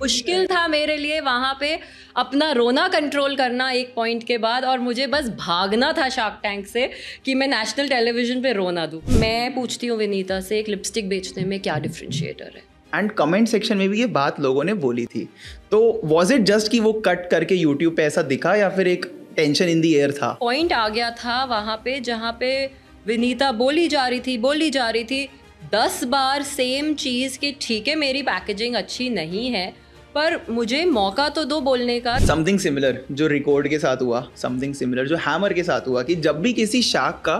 मुश्किल था मेरे लिए वहाँ पे अपना रोना कंट्रोल करना एक पॉइंट के बाद और मुझे बस भागना था शार्क टैंक से कि मैं नेशनल टेलीविजन पे रोना दूँ मैं पूछती हूँ विनीता से एक लिपस्टिक बेचने में क्या डिफ्रेंशिएटर है एंड कमेंट सेक्शन में भी ये बात लोगों ने बोली थी तो वॉज इट जस्ट कि वो कट करके यूट्यूब पे ऐसा दिखा या फिर एक टेंशन इन दी एयर था पॉइंट आ गया था वहाँ पे जहाँ पे विनीता बोली जा रही थी बोली जा रही थी दस बार सेम चीज़ कि ठीक है मेरी पैकेजिंग अच्छी नहीं है पर मुझे मौका तो दो बोलने का समथिंग सिमिलर जो रिकॉर्ड के साथ हुआ समथिंग सिमिलर जो हैमर के साथ हुआ कि जब भी किसी शार्क का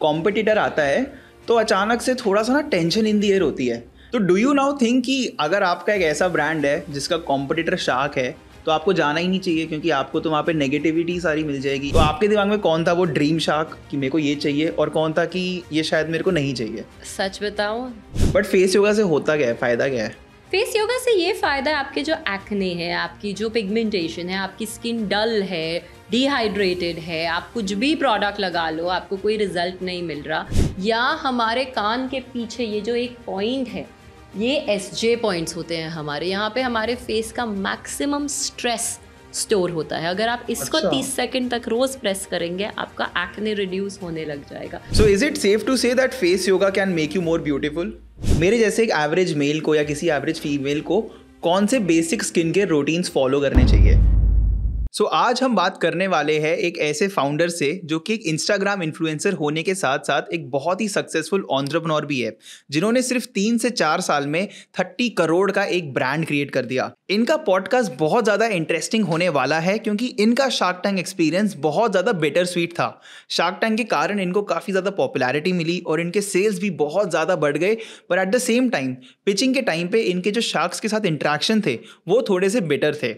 कॉम्पिटिटर आता है तो अचानक से थोड़ा सा ना टेंशन इन दर एयर होती है तो डू यू नाउ थिंक कि अगर आपका एक ऐसा ब्रांड है जिसका कॉम्पिटिटर शार्क है तो आपको जाना ही नहीं चाहिए क्योंकि आपको तो वहाँ पे नेगेटिविटी सारी मिल जाएगी तो आपके दिमाग में कौन था वो ड्रीम शार्क कि मेरे को ये चाहिए और कौन था कि ये शायद मेरे को नहीं चाहिए सच बताओ बट फेस योगा से होता क्या है फायदा क्या है फेस योगा से ये फ़ायदा है आपके जो एक्ने है आपकी जो पिगमेंटेशन है आपकी स्किन डल है डिहाइड्रेटेड है आप कुछ भी प्रोडक्ट लगा लो आपको कोई रिजल्ट नहीं मिल रहा या हमारे कान के पीछे ये जो एक पॉइंट है ये एस जे पॉइंट्स होते हैं हमारे यहाँ पे हमारे फेस का मैक्सिमम स्ट्रेस स्टोर होता है अगर आप इसको अच्छा। 30 सेकंड तक रोज प्रेस करेंगे आपका एक्ने रिड्यूस होने लग जाएगा so is it safe to say that face yoga can make you more beautiful मेरे जैसे एक एवरेज मेल को या किसी एवरेज फीमेल को कौन से basic skin care routines follow करने चाहिए सो so, आज हम बात करने वाले हैं एक ऐसे फाउंडर से जो कि एक इंस्टाग्राम इन्फ्लुएंसर होने के साथ साथ एक बहुत ही सक्सेसफुल ऑन्ट्रप्रनोर भी है जिन्होंने सिर्फ तीन से चार साल में थर्टी करोड़ का एक ब्रांड क्रिएट कर दिया इनका पॉडकास्ट बहुत ज़्यादा इंटरेस्टिंग होने वाला है क्योंकि इनका शार्क टैंक एक्सपीरियंस बहुत ज़्यादा बेटर स्वीट था शार्क टैंक के कारण इनको काफ़ी ज़्यादा पॉपुलैरिटी मिली और इनके सेल्स भी बहुत ज़्यादा बढ़ गए पर at the same time pitching के टाइम पे इनके जो शार्क्स के साथ इंट्रैक्शन थे वो थोड़े से बेटर थे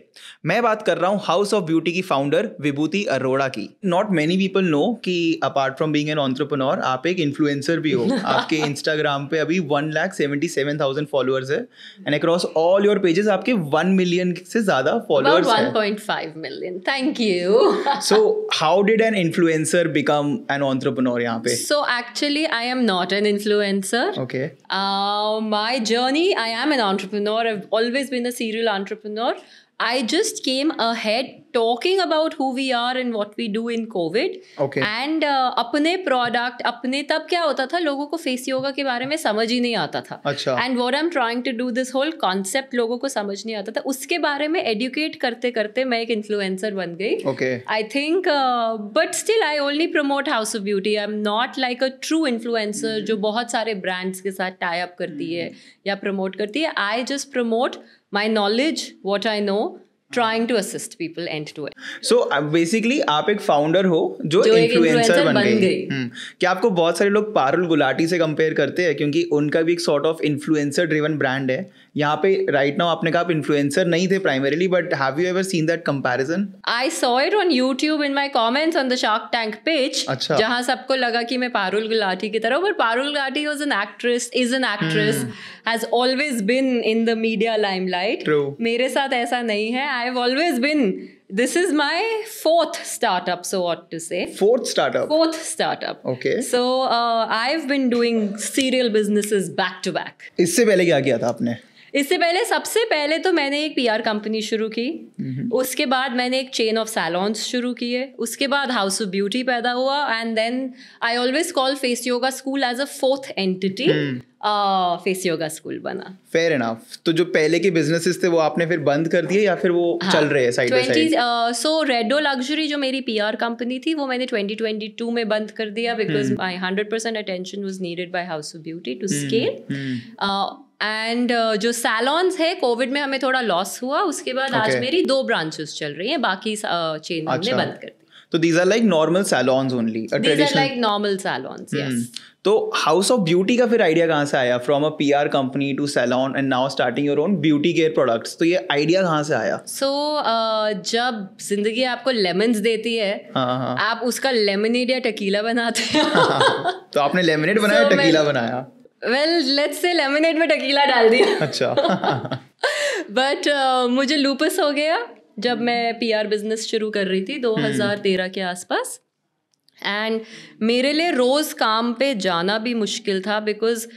मैं बात कर रहा हूँ हाउस ऑफ ब्यूटी की फाउंडर विभूति अरोड़ा की नॉट मेनी पीपल नो कि apart from being an entrepreneur आप एक इन्फ्लुएंसर भी हो आपके इंस्टाग्राम पे अभी one lakh seventy seven thousand followers है and across all your pages आपके वन मिलियन से ज्यादा followers one point five million thank you so how did an influencer become an entrepreneur यहाँ पे so actually I am not an influencer okay my journey I am an entrepreneur always always a serial entrepreneur entrepreneur. I just came ahead talking about who we are and what we do in Covid and अपने product अपने तब क्या होता था लोगों को face yoga के बारे में समझ ही नहीं आता था and what I am trying to do this whole concept लोगों को समझ नहीं आता था उसके बारे में एडुकेट करते करते मैं एक इन्फ्लुएंसर बन गई I think but still I only promote House of Beauty I am not like a true influencer जो बहुत सारे ब्रांड्स के साथ टाई अप करती है mm-hmm. या प्रमोट करती है I just promote my knowledge what I know trying to assist people and to so basically आप एक फाउंडर हो जो, जो इन्फ्लुएंसर बन, बन गई। हम्म। क्या आपको बहुत सारे लोग पारुल गुलाटी से कंपेयर करते हैं क्योंकि उनका भी एक sort of influencer driven brand है यहाँ पे राइट नाउ आपने कहा आप इन्फ्लुएंसर नहीं थे primarily but have you ever seen that comparison I saw it on YouTube in my comments on the Shark Tank page जहाँ सबको लगा कि मैं पारुल गुलाटी की तरह but Parul Gulati was an actress is an actress has always been in the media limelight मेरे साथ ऐसा नहीं है I have always been this is my fourth startup so what to say fourth startup fourth startup okay so uh, i've been doing serial businesses back to back इससे पहले क्या किया था आपने इससे पहले सबसे पहले तो मैंने एक पीआर कंपनी शुरू की उसके बाद मैंने एक चेन ऑफ सैलॉन्स शुरू किए उसके बाद हाउस ऑफ ब्यूटी पैदा हुआ and then I always call face yoga school as a fourth entity face yoga school बना फेयर इनफ तो जो पहले के बिजनेसेस थे वो आपने फिर बंद कर दिए या फिर वो हाँ, चल रहे हैं साइड सो रेडो लग्जरी जो मेरी पीआर कंपनी थी वो मैंने 2022 में बंद कर दिया because my 100% attention was needed by House of Beauty to scale and uh, जो सैलॉन्स है कोविड में हमें थोड़ा लॉस हुआ उसके बाद okay. आज मेरी दो ब्रांचेस चल रही हैं बाकी चेन uh, हमने अच्छा। बंद कर दी तो these are like normal salons only these are like normal salons तो हाउस ऑफ ब्यूटी का फिर आइडिया कहाँ से आया from a PR company to salon and now starting your own beauty care products तो ये आइडिया कहाँ से आया सो so, uh, जब जिंदगी आपको लेमन्स देती है uh-huh. आप उसका लेमनेड या टकीला बनाते हैं तो आपने लेमनेड बनाया so, टकीला बनाया वेल लेट्स से लेमनेड में टकीला डाल दिया अच्छा बट uh, मुझे लूपस हो गया जब मैं पीआर बिजनेस शुरू कर रही थी 2013 हम्म। के आसपास एंड मेरे लिए रोज़ काम पे जाना भी मुश्किल था बिकॉज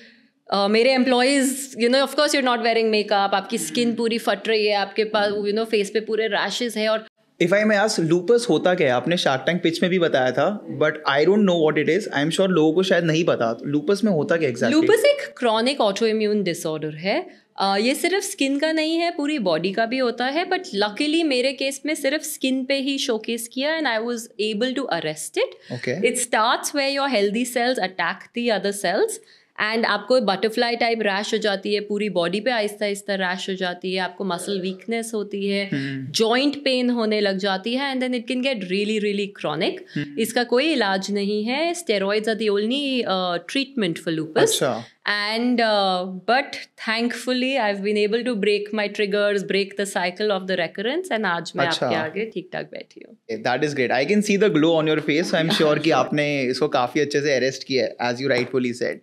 Uh, मेरे employees you know of course you not wearing makeup आपकी स्किन पूरी फट रही है आपके पास यू नो फेस पे पूरे रैशेज है और if I may us loops होता क्या है आपने शार्क टैंक पिच में भी बताया था but I don't know what it is I am sure लोगों को शायद नहीं पता लूपस में होता क्या एग्जैक्टली लूपस एक क्रॉनिक ऑटो इम्यून डिसऑर्डर है uh, ये सिर्फ स्किन का नहीं है पूरी बॉडी का भी होता है बट लकीली मेरे केस में सिर्फ स्किन पे ही शोकेस किया and I was able to arrest it it start way your healthy cells attack the other cells and आपको बटरफ्लाई टाइप रैश हो जाती है पूरी बॉडी पे आहिस्ता आहिस्ता रैश हो जाती है आपको मसल वीकनेस होती है जॉइंट hmm. पेन होने लग जाती है and then it can get really really chronic इसका कोई इलाज नहीं है steroids are the only treatment for lupus and but thankfully I i've been able to break my triggers break the cycle of the recurrence and आज मैं अच्छा. आपके आगे ठीक ठाक बैठी हूँ that is great I can see the glow on your face I am sure कि आपने इसको काफ़ी अच्छे से अरेस्ट किया है as you rightfully said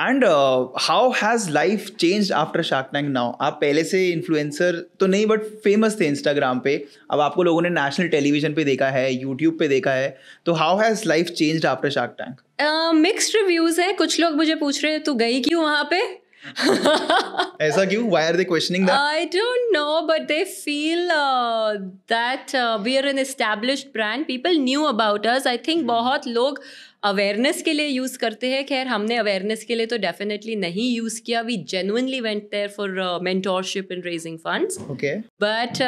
and how has life change after Shark Tank now आप पहले से इन्फ्लुएंसर तो नहीं बट फेमस थे इंस्टाग्राम पे अब आपको लोगों ने नेशनल टेलीविजन पे देखा है यूट्यूब पे देखा है तो how has life change after Shark Tank mixed reviews है कुछ लोग मुझे पूछ रहे हैं तू गई क्यों वहाँ पे ऐसा क्यों why are they questioning that I don't know but they feel that we are an established brand people knew about us I think बहुत लोग uh, अवेयरनेस के लिए यूज़ करते हैं खैर हमने अवेयरनेस के लिए तो डेफिनेटली नहीं यूज़ किया we genuinely went there for mentorship in raising funds okay but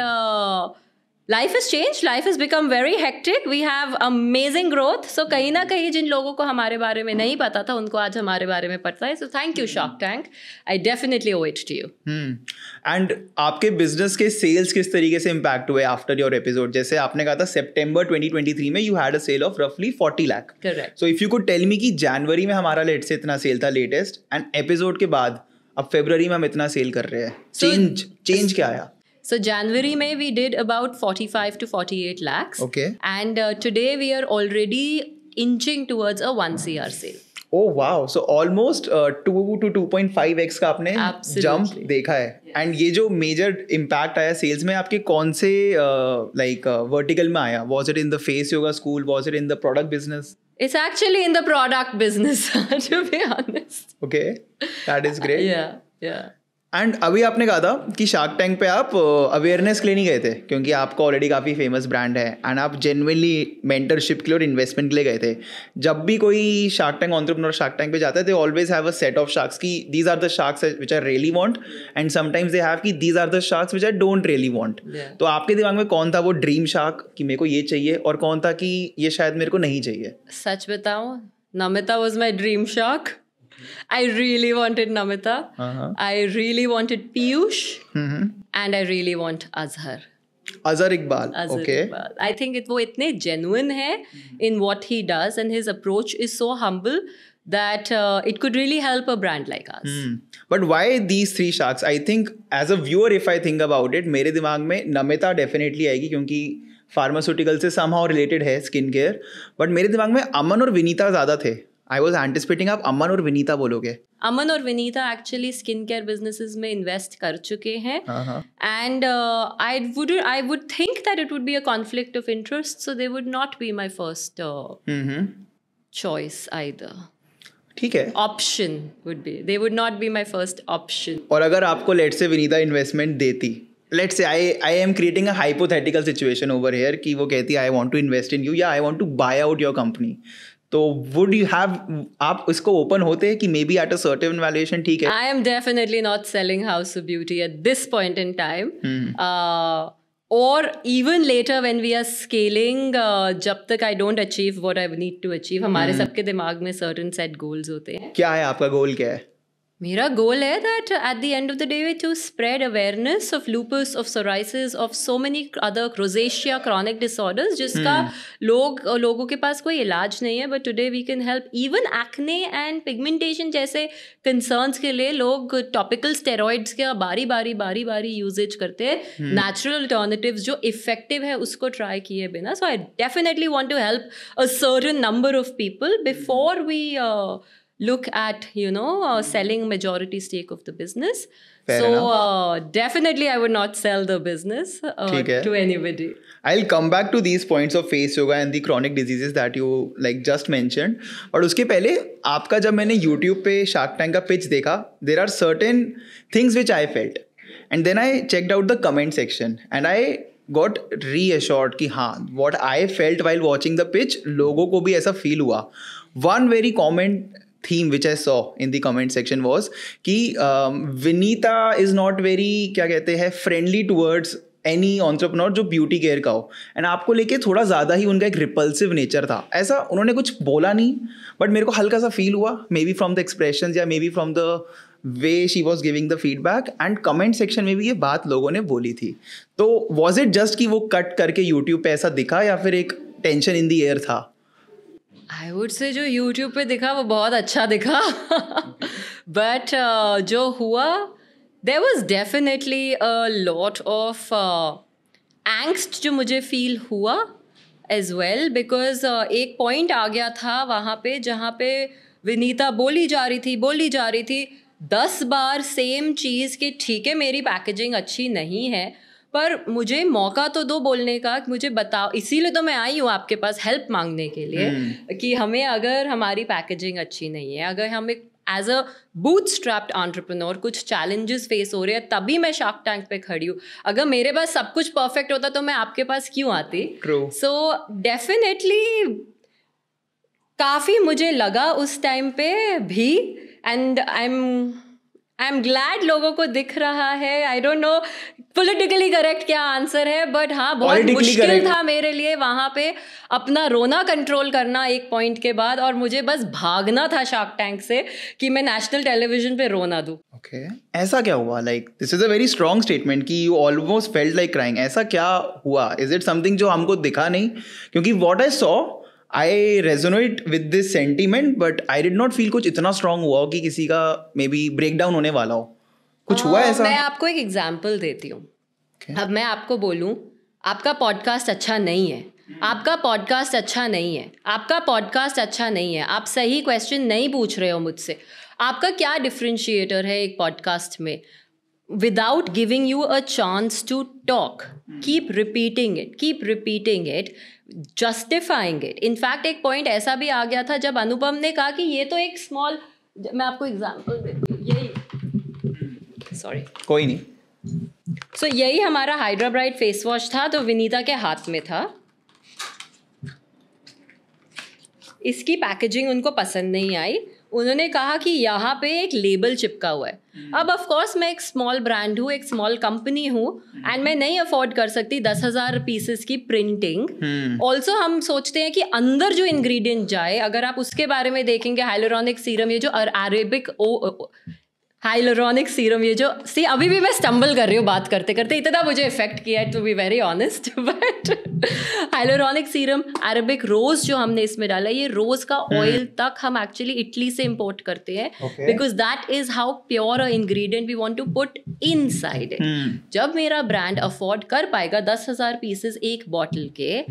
life is change life is become very hectic we have amazing growth so कहीं ना कहीं जिन लोगों को हमारे बारे में नहीं पता था उनको आज हमारे बारे में पता है so thank you Shark Tank I definitely owe it to you and आपके बिजनेस के सेल्स किस तरीके से इम्पैक्ट हुए आफ्टर योर एपिसोड जैसे आपने कहा था सितंबर 2023 में you had a sale of रफली 40 lakh correct so if you could tell me कि जनवरी में हमारा लेट से इतना सेल था लेटेस्ट एंड एपिसोड के बाद अब फेब्रवरी में हम इतना सेल कर रहे हैं चेंज चेंज क्या आया So January May we did about 45 to 48 lakhs. Okay. And uh, today we are already inching towards a one CR sale. Oh wow! So almost uh, two to two point five x का आपने jump देखा है Yes. And ये जो major impact आया sales में आपके कौन से like uh, vertical like, uh, में आया Was it in the face yoga school? Was it in the product business? It's actually in the product business, to be honest. Okay, that is great. yeah, yeah. And अभी आपने कहा था कि shark tank पे आप awareness के लिए नहीं गए थे क्योंकि आपका ऑलरेडी काफ़ी फेमस ब्रांड है एंड आप जेनवनली मेंटरशिप के लिए और इन्वेस्टमेंट के लिए गए थे जब भी कोई शार्क टैंक और शार्क टैंक पे जाता है they always have a set of sharks की these are the sharks which are really want and sometimes they have की these are the sharks which are don't really want तो आपके दिमाग में कौन था वो ड्रीम शार्क कि मेरे को ये चाहिए और कौन था कि ये शायद मेरे को नहीं चाहिए सच बताओ Namita was my dream shark I really wanted Namita. Uh-huh. I really wanted Piyush. Mm-hmm. And I really want Azhar. Azhar Azhar Iqbal. okay. Iqbal. I think it was itne genuine hai in what he does, and his approach is so humble that uh, it could really help a brand like us. Mm. But why these three sharks? I think as a viewer, if I think about it, mere dimag mein Namita definitely आएगी kyunki pharmaceutical से somehow related है skin care but मेरे दिमाग में अमन और विनीता ज़्यादा थे I was anticipating आप अमन और विनीता बोलोगे अमन और Vineeta actually skin care businesses में इन्वेस्ट कर चुके हैं and I would I would think that it would be a conflict of interest so they would not be my first choice either ठीक है option would be they would not be my first option और अगर आपको late से Vinita investment देती let's say I I am creating a hypothetical situation over here कि वो कहती है I want to invest in you या I want to buy out your company तो वुड यू हैव आप इसको ओपन होते हैं कि maybe at a certain valuation ठीक है I am definitely not selling House of Beauty at this point in time और even later when we are scaling जब तक I don't achieve what I need to achieve हमारे hmm. सबके दिमाग में certain set goals होते हैं क्या है आपका गोल क्या है मेरा गोल है that at the end of the day to spread awareness of lupus of psoriasis of so many other क्रोजेशिया क्रॉनिक डिसऑर्डर्स जिसका hmm. लोग लोगों के पास कोई इलाज नहीं है but today we can help even acne and pigmentation जैसे कंसर्न्स के लिए लोग टॉपिकल स्टेरॉइड्स का बारी बारी बारी बारी यूजेज करते हैं नेचुरल hmm. अल्टरनेटिव जो इफेक्टिव है उसको ट्राई किए बिना so I definitely want to help a certain number of people before we look at you know uh, mm-hmm. selling majority stake of the business so uh, definitely i would not sell the business uh, to anybody i'll come back to these points of face yoga and the chronic diseases that you like just mentioned but uske pehle aapka jab maine youtube pe shark tank ka pitch dekha there are certain things which i felt and then i checked out the comment section and i got reassured assured कि हाँ what I felt while watching the pitch लोगों को भी ऐसा feel हुआ one very common theme which I saw in the comment section was कि Vineeta is not very क्या कहते हैं फ्रेंडली टूवर्ड्स एनी ऑन्ट्रप्रनोर जो ब्यूटी केयर का हो एंड आपको लेके थोड़ा ज़्यादा ही उनका एक रिपल्सिव नेचर था ऐसा उन्होंने कुछ बोला नहीं बट मेरे को हल्का सा फील हुआ maybe from the expression या maybe from the way she was giving the feedback and comment section में भी ये बात लोगों ने बोली थी तो वॉज इट जस्ट कि वो कट करके यूट्यूब पे ऐसा दिखा या फिर एक टेंशन इन द एयर था आई वुड से जो यूट्यूब पे दिखा वो बहुत अच्छा दिखा बट uh, जो हुआ there was definitely a lot of angst जो मुझे फील हुआ एज वेल बिकॉज एक पॉइंट आ गया था वहाँ पे जहाँ पे विनीता बोली जा रही थी बोली जा रही थी दस बार सेम चीज़ कि ठीक है मेरी पैकेजिंग अच्छी नहीं है पर मुझे मौका तो दो बोलने का मुझे बताओ इसीलिए तो मैं आई हूँ आपके पास हेल्प मांगने के लिए हम्म। कि हमें अगर हमारी पैकेजिंग अच्छी नहीं है अगर हम एक as a bootstrapped entrepreneur कुछ चैलेंजेस फेस हो रहे हैं तभी मैं शार्क टैंक पे खड़ी हूँ अगर मेरे पास सब कुछ परफेक्ट होता तो मैं आपके पास क्यों आती सो डेफिनेटली so, काफ़ी मुझे लगा उस टाइम पे भी and I am I am glad लोगों को दिख रहा है I don't know politically correct क्या आंसर है बट हाँ बहुत मुश्किल था मेरे लिए वहाँ पे अपना रोना कंट्रोल करना एक पॉइंट के बाद और मुझे बस भागना था शार्क टैंक से कि मैं नेशनल टेलीविजन पे रोना दूँ ओके okay. ऐसा क्या हुआ like this is a very strong statement कि you almost felt like crying ऐसा क्या हुआ इज इट समथिंग जो हमको दिखा नहीं क्योंकि what I saw I resonate with this sentiment but I did not feel कुछ इतना स्ट्रांग हुआ हो कि किसी का मे बी ब्रेक डाउन होने वाला हो कुछ हुआ हाँ, ऐसा मैं आपको एक एग्जाम्पल देती हूँ okay. अब मैं आपको बोलूँ आपका पॉडकास्ट अच्छा नहीं है आपका पॉडकास्ट अच्छा नहीं है आपका पॉडकास्ट अच्छा नहीं है आप सही क्वेश्चन नहीं पूछ रहे हो मुझसे आपका क्या डिफ्रेंशिएटर है एक पॉडकास्ट में without giving you a chance to talk keep repeating it keep repeating it justifying it in fact एक पॉइंट ऐसा भी आ गया था जब अनुपम ने कहा कि ये तो एक स्मॉल मैं आपको एग्जाम्पल देती हूँ यही सॉरी कोई नहीं सो so, यही हमारा हाइड्रा ब्राइट फेस वॉश था तो विनीता के हाथ में था इसकी पैकेजिंग उनको पसंद नहीं आई उन्होंने कहा कि यहाँ पे एक लेबल चिपका हुआ है hmm. अब ऑफ कोर्स मैं एक स्मॉल ब्रांड हूँ एक स्मॉल कंपनी हूँ एंड हम्म। मैं नहीं अफोर्ड कर सकती दस हजार पीसेस की प्रिंटिंग ऑल्सो hmm. हम सोचते हैं कि अंदर जो इंग्रेडिएंट जाए अगर आप उसके बारे में देखेंगे हाइलोरॉनिक सीरम ये जो Arabic oh, oh, hyaluronic serum ये जो सी अभी भी मैं स्टम्बल कर रही हूँ बात करते करते इतना मुझे इफेक्ट किया है to be very honest but hyaluronic serum Arabic rose जो हमने इसमें डाला ये रोज का ऑयल हम्म। hmm. तक हम एक्चुअली इटली से इम्पोर्ट करते हैं because that is how pure a ingredient we want to put inside जब मेरा ब्रांड अफोर्ड कर पाएगा दस हजार पीसेस एक बॉटल के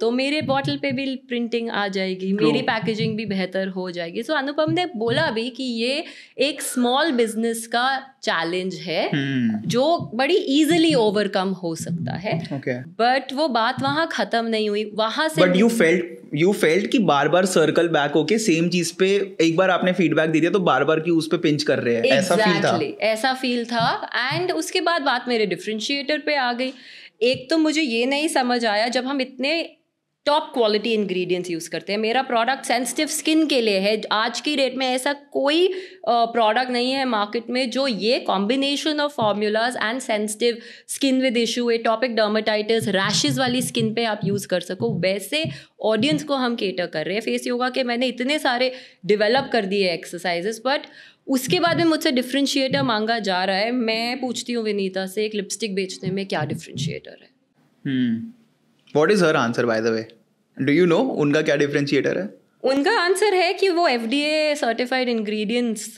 तो मेरे बॉटल पे भी प्रिंटिंग आ जाएगी मेरी पैकेजिंग भी बेहतर हो जाएगी सो so, अनुपम ने बोला भी कि ये एक स्मॉल स्मॉल बिजनेस का चैलेंज है hmm. जो बड़ी इजीली ओवरकम हो सकता है बट okay. वो बात वहां खत्म नहीं हुई वहां से but you felt you felt कि बार बार सर्कल बैक होके सेम चीज पे एक बार आपने फीडबैक दे दिया तो बार बार की उस पर पिंच कर रहे हैं exactly, ऐसा फील था ऐसा फील था एंड उसके बाद बात मेरे डिफ्रेंशिएटर पे आ गई एक तो मुझे ये नहीं समझ आया जब हम इतने टॉप क्वालिटी इंग्रेडिएंट्स यूज़ करते हैं मेरा प्रोडक्ट सेंसिटिव स्किन के लिए है आज की डेट में ऐसा कोई प्रोडक्ट नहीं है मार्केट में जो ये combination of formulas and sensitive skin with issue है टॉपिक डर्माटाइटिस रैशेज वाली स्किन पे आप यूज़ कर सको वैसे ऑडियंस को हम केटर कर रहे हैं फेस योगा के मैंने इतने सारे डिवेलप कर दिए एक्सरसाइजेस बट उसके बाद में मुझसे डिफ्रेंशिएटर मांगा जा रहा है मैं पूछती हूँ विनीता से एक लिपस्टिक बेचने में क्या डिफ्रेंशिएटर है hmm. What is her answer by the way do you know उनका क्या डिफ्रेंशिएटर है उनका आंसर है कि वो एफ सर्टिफाइड इंग्रेडिएंट्स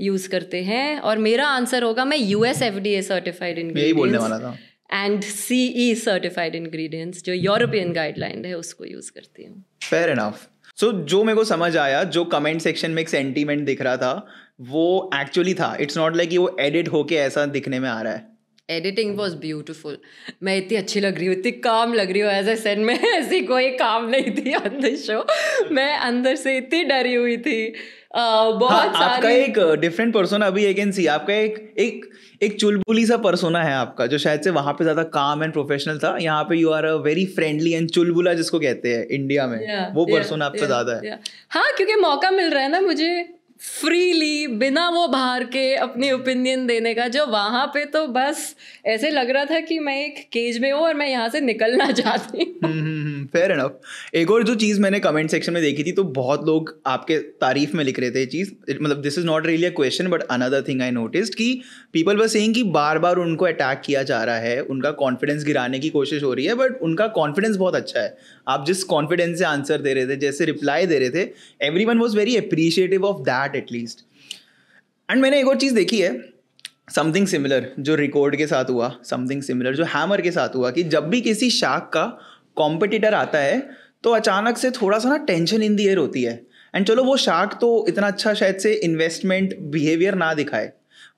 यूज करते हैं और मेरा आंसर होगा मैं US F D A certified यही बोलने वाला था and C E certified ingredients जो यूरोपियन गाइडलाइन है उसको यूज करती हूँ फेयर इनफ सो जो मेरे को समझ आया जो कमेंट सेक्शन में एक सेंटीमेंट दिख रहा था वो एक्चुअली था इट्स नॉट लाइक वो एडिट होके ऐसा दिखने में आ रहा है एडिटिंग वॉज ब्यूटिफुल मैं इतनी अच्छी लग रही हूँ इतनी काम लग रही हूँ एज ए सेन में ऐसी कोई काम नहीं थी अंदर शो मैं अंदर से इतनी डरी हुई थी बहुत हाँ, आपका एक डिफरेंट पर्सोना अभी एक एन सी आपका एक एक एक चुलबुली सा पर्सोना है आपका जो शायद से वहां पे ज्यादा काम एंड प्रोफेशनल था यहाँ पे you are a very friendly and चुलबुला जिसको कहते हैं इंडिया में yeah, वो पर्सोना yeah, आपका yeah, ज्यादा है yeah. हाँ क्योंकि मौका मिल रहा है ना मुझे फ्रीली बिना वो बाहर के अपनी ओपिनियन देने का जो वहाँ पे तो बस ऐसे लग रहा था कि मैं एक केज में हूँ और मैं यहाँ से निकलना चाहती फेयर एनफ हम्म, हम्म, हम्म, एक और जो चीज़ मैंने कमेंट सेक्शन में देखी थी तो बहुत लोग आपके तारीफ में लिख रहे थे चीज़ मतलब this is not really a question but another thing I notice कि पीपल वर सेइंग कि बार बार उनको अटैक किया जा रहा है उनका कॉन्फिडेंस गिराने की कोशिश हो रही है बट उनका कॉन्फिडेंस बहुत अच्छा है आप जिस कॉन्फिडेंस से आंसर दे रहे थे जैसे रिप्लाई दे रहे थे everyone was very appreciative of that at least and मैंने एक और चीज़ देखी है समथिंग सिमिलर जो रिकॉर्ड के साथ हुआ समथिंग सिमिलर जो हैमर के साथ हुआ कि जब भी किसी शार्क का कॉम्पिटिटर आता है तो अचानक से थोड़ा सा ना टेंशन इन दी एयर होती है एंड चलो वो शार्क तो इतना अच्छा शायद से इन्वेस्टमेंट बिहेवियर ना दिखाए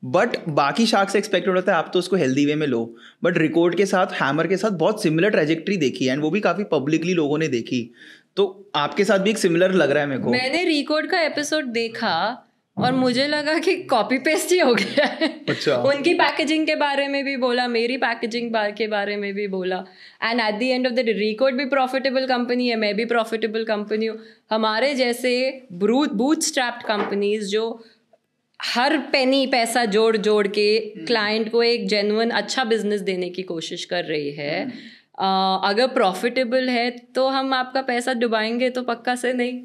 बट बाकी शार्क से एक्सपेक्टेड होता है आप तो उसको हेल्दी वे में लो बट रिकॉर्ड के साथ हैमर के साथ बहुत सिमिलर ट्रेजेक्ट्री देखी एंड वो भी काफ़ी पब्लिकली लोगों ने देखी तो आपके साथ भी एक सिमिलर लग रहा है मेरे को मैंने रिकॉर्ड का एपिसोड देखा और मुझे लगा कि कॉपी पेस्ट ही हो गया है अच्छा उनकी पैकेजिंग के बारे में भी बोला मेरी पैकेजिंग बार के बारे में भी बोला and at the end of the day record भी प्रॉफिटेबल कंपनी है मैं भी प्रॉफिटेबल कंपनी हूँ हमारे जैसे ब्रूथ बूथ स्ट्रैप्ड कंपनीज जो हर पेनी पैसा जोड़ जोड़ के क्लाइंट हम्म। को एक जेनुअन अच्छा बिजनेस देने की कोशिश कर रही है हम्म। अगर प्रॉफिटेबल है तो हम आपका पैसा डुबाएंगे तो पक्का से नहीं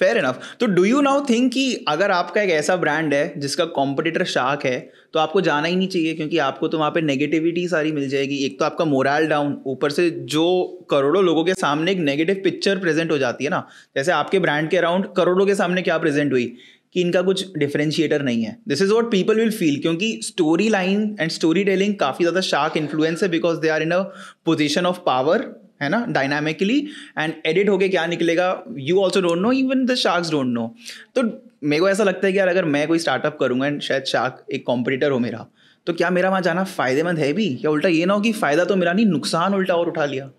फेयर हम्म, इनफ तो डू यू नाउ थिंक कि अगर आपका एक ऐसा ब्रांड है जिसका कॉम्पिटिटर शार्क है तो आपको जाना ही नहीं चाहिए क्योंकि आपको तो वहाँ पे नेगेटिविटी सारी मिल जाएगी एक तो आपका मोरल डाउन ऊपर से जो करोड़ों लोगों के सामने एक नेगेटिव पिक्चर प्रेजेंट हो जाती है ना जैसे आपके ब्रांड के अराउंड करोड़ों के सामने क्या प्रेजेंट हुई कि इनका कुछ डिफ्रेंशिएटर नहीं है this is what people will feel क्योंकि story line and story telling काफ़ी ज़्यादा शार्क इन्फ्लुएंस है because they are in a position of power है ना डायनामिकली एंड एडिट होके क्या निकलेगा you also don't know even the sharks don't know तो मेरे को ऐसा लगता है कि यार अगर मैं कोई स्टार्टअप करूंगा एंड शायद शार्क एक कॉम्पिटिटर हो मेरा तो क्या मेरा वहाँ जाना फ़ायदेमंद है भी या उल्टा ये ना हो कि फ़ायदा तो मेरा नहीं नुकसान उल्टा और उठा लिया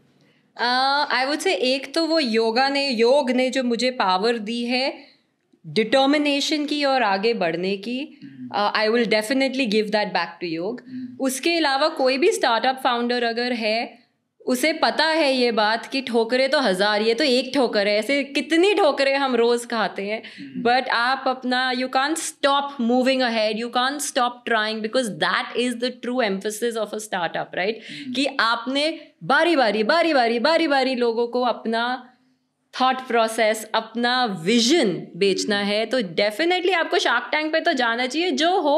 आई वुड से एक तो वो योगा ने योग ने जो मुझे पावर दी है डिटर्मिनेशन की और आगे बढ़ने की I will definitely give that back to योग hmm. उसके अलावा कोई भी स्टार्टअप फाउंडर अगर है उसे पता है ये बात कि ठोकरे तो हज़ार ये तो एक ठोकर है ऐसे कितनी ठोकरें हम रोज़ खाते हैं बट hmm. आप अपना you can't stop moving ahead you can't stop trying because that is the true emphasis of a startup right कि आपने बारी बारी बारी बारी बारी बारी लोगों को अपना थॉट प्रोसेस अपना विजन बेचना है तो डेफिनेटली आपको शार्क टैंक पे तो जाना चाहिए जो हो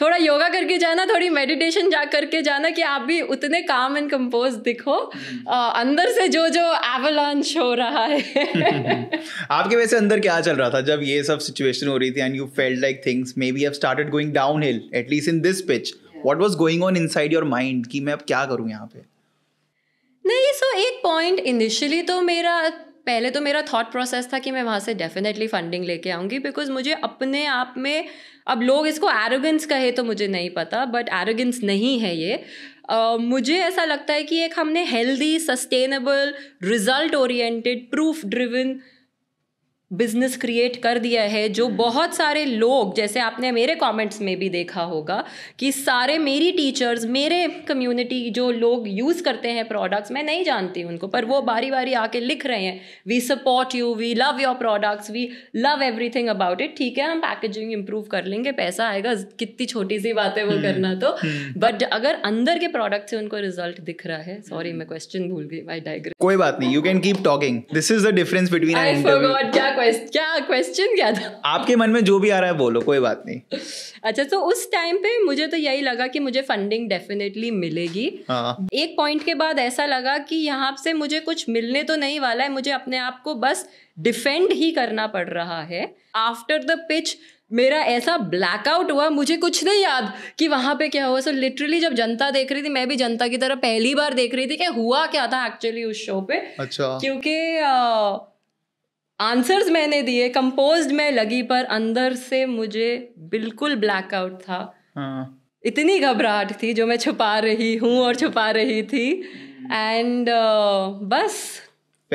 थोड़ा योगा करके जाना थोड़ी मेडिटेशन जा करके जाना कि आप भी उतने काम एंड कंपोज दिखो आ, हम्म। अंदर से जो जो एवलॉन्च हो रहा है आपके वैसे अंदर क्या चल रहा था जब ये सब सिचुएशन हो रही थी and you felt like things maybe started going downhill at least in this pitch what was going on inside your mind कि मैं अब क्या करूँ यहाँ पे नहीं सो so एक पॉइंट इनिशियली तो मेरा पहले तो मेरा थॉट प्रोसेस था कि मैं वहाँ से डेफिनेटली फंडिंग लेके आऊँगी बिकॉज मुझे अपने आप में अब लोग इसको एरोगेंस कहे तो मुझे नहीं पता बट एरोगेंस नहीं है ये Uh, मुझे ऐसा लगता है कि एक हमने healthy sustainable result oriented proof driven business create कर दिया है जो हम्म। बहुत सारे लोग जैसे आपने मेरे कमेंट्स में भी देखा होगा कि सारे मेरी टीचर्स मेरे कम्युनिटी जो लोग यूज़ करते हैं प्रोडक्ट्स मैं नहीं जानती उनको पर वो बारी बारी आके लिख रहे हैं we support you we love your products we love everything about it ठीक है हम पैकेजिंग इम्प्रूव कर लेंगे पैसा आएगा कितनी छोटी सी बात है वो हम्म, करना तो बट हम्म। अगर अंदर के प्रोडक्ट से उनको रिजल्ट दिख रहा है सॉरी मैं क्वेश्चन भूल गई माई डाइग्रेस कोई बात नहीं you can keep talking this is the difference between question क्या क्वेश्चन क्या था आपके मन में जो भी आ रहा है बोलो कोई बात नहीं अच्छा तो उस टाइम पे मुझे तो यही लगा कि मुझे फंडिंग डेफिनेटली मिलेगी हाँ। एक पॉइंट के बाद ऐसा लगा कि यहाँ से मुझे कुछ मिलने तो नहीं वाला है मुझे अपने आप को बस डिफेंड ही करना पड़ रहा है आफ्टर द पिच मेरा ऐसा ब्लैकआउट हुआ मुझे कुछ नहीं याद कि वहां पे क्या हुआ सो so, लिटरली जब जनता देख रही थी मैं भी जनता की तरह पहली बार देख रही थी कि हुआ क्या था एक्चुअली उस शो पे अच्छा क्योंकि आंसर्स मैंने दिए कंपोज्ड मैं लगी पर अंदर से मुझे बिल्कुल ब्लैकआउट था हाँ। इतनी घबराहट थी जो मैं छुपा रही हूँ और छुपा रही थी एंड uh, बस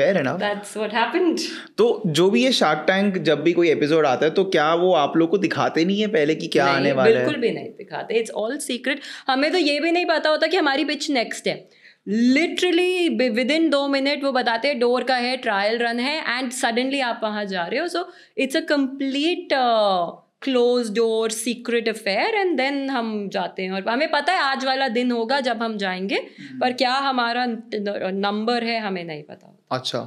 Fair enough. That's what happened. तो जो भी ये शार्क टैंक जब भी कोई एपिसोड आता है तो क्या वो आप लोग को दिखाते नहीं है पहले कि क्या आने वाला है बिल्कुल भी नहीं दिखाते इट्स ऑल सीक्रेट हमें तो ये भी नहीं पता होता कि हमारी पिच नेक्स्ट है लिटरली विद इन दो मिनट वो बताते हैं डोर का है ट्रायल रन है एंड सडनली आप वहाँ जा रहे हो so it's a complete close door secret affair and then हम जाते हैं और हमें पता है आज वाला दिन होगा जब हम जाएंगे हम्म। पर क्या हमारा नंबर है हमें नहीं पता अच्छा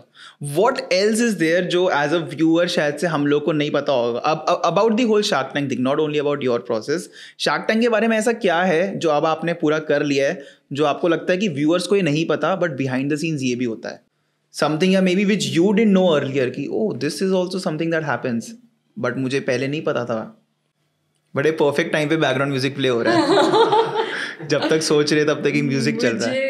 वॉट एल्स इज देयर जो एज अ व्यूअर शायद से हम लोग को नहीं पता होगा अब about the whole shark tank thing not only about your process shark tank के बारे में ऐसा क्या है जो अब आपने पूरा कर लिया है जो आपको लगता है कि व्यूअर्स को ये नहीं पता बट बिहाइंड द सीन्स ये भी होता है समथिंग या maybe which you didn't know earlier कि oh this is also something that happens but मुझे पहले नहीं पता था बड़े परफेक्ट टाइम पे बैकग्राउंड म्यूजिक प्ले हो रहा है जब तक सोच रहे तब तक ही म्यूजिक चल रहा है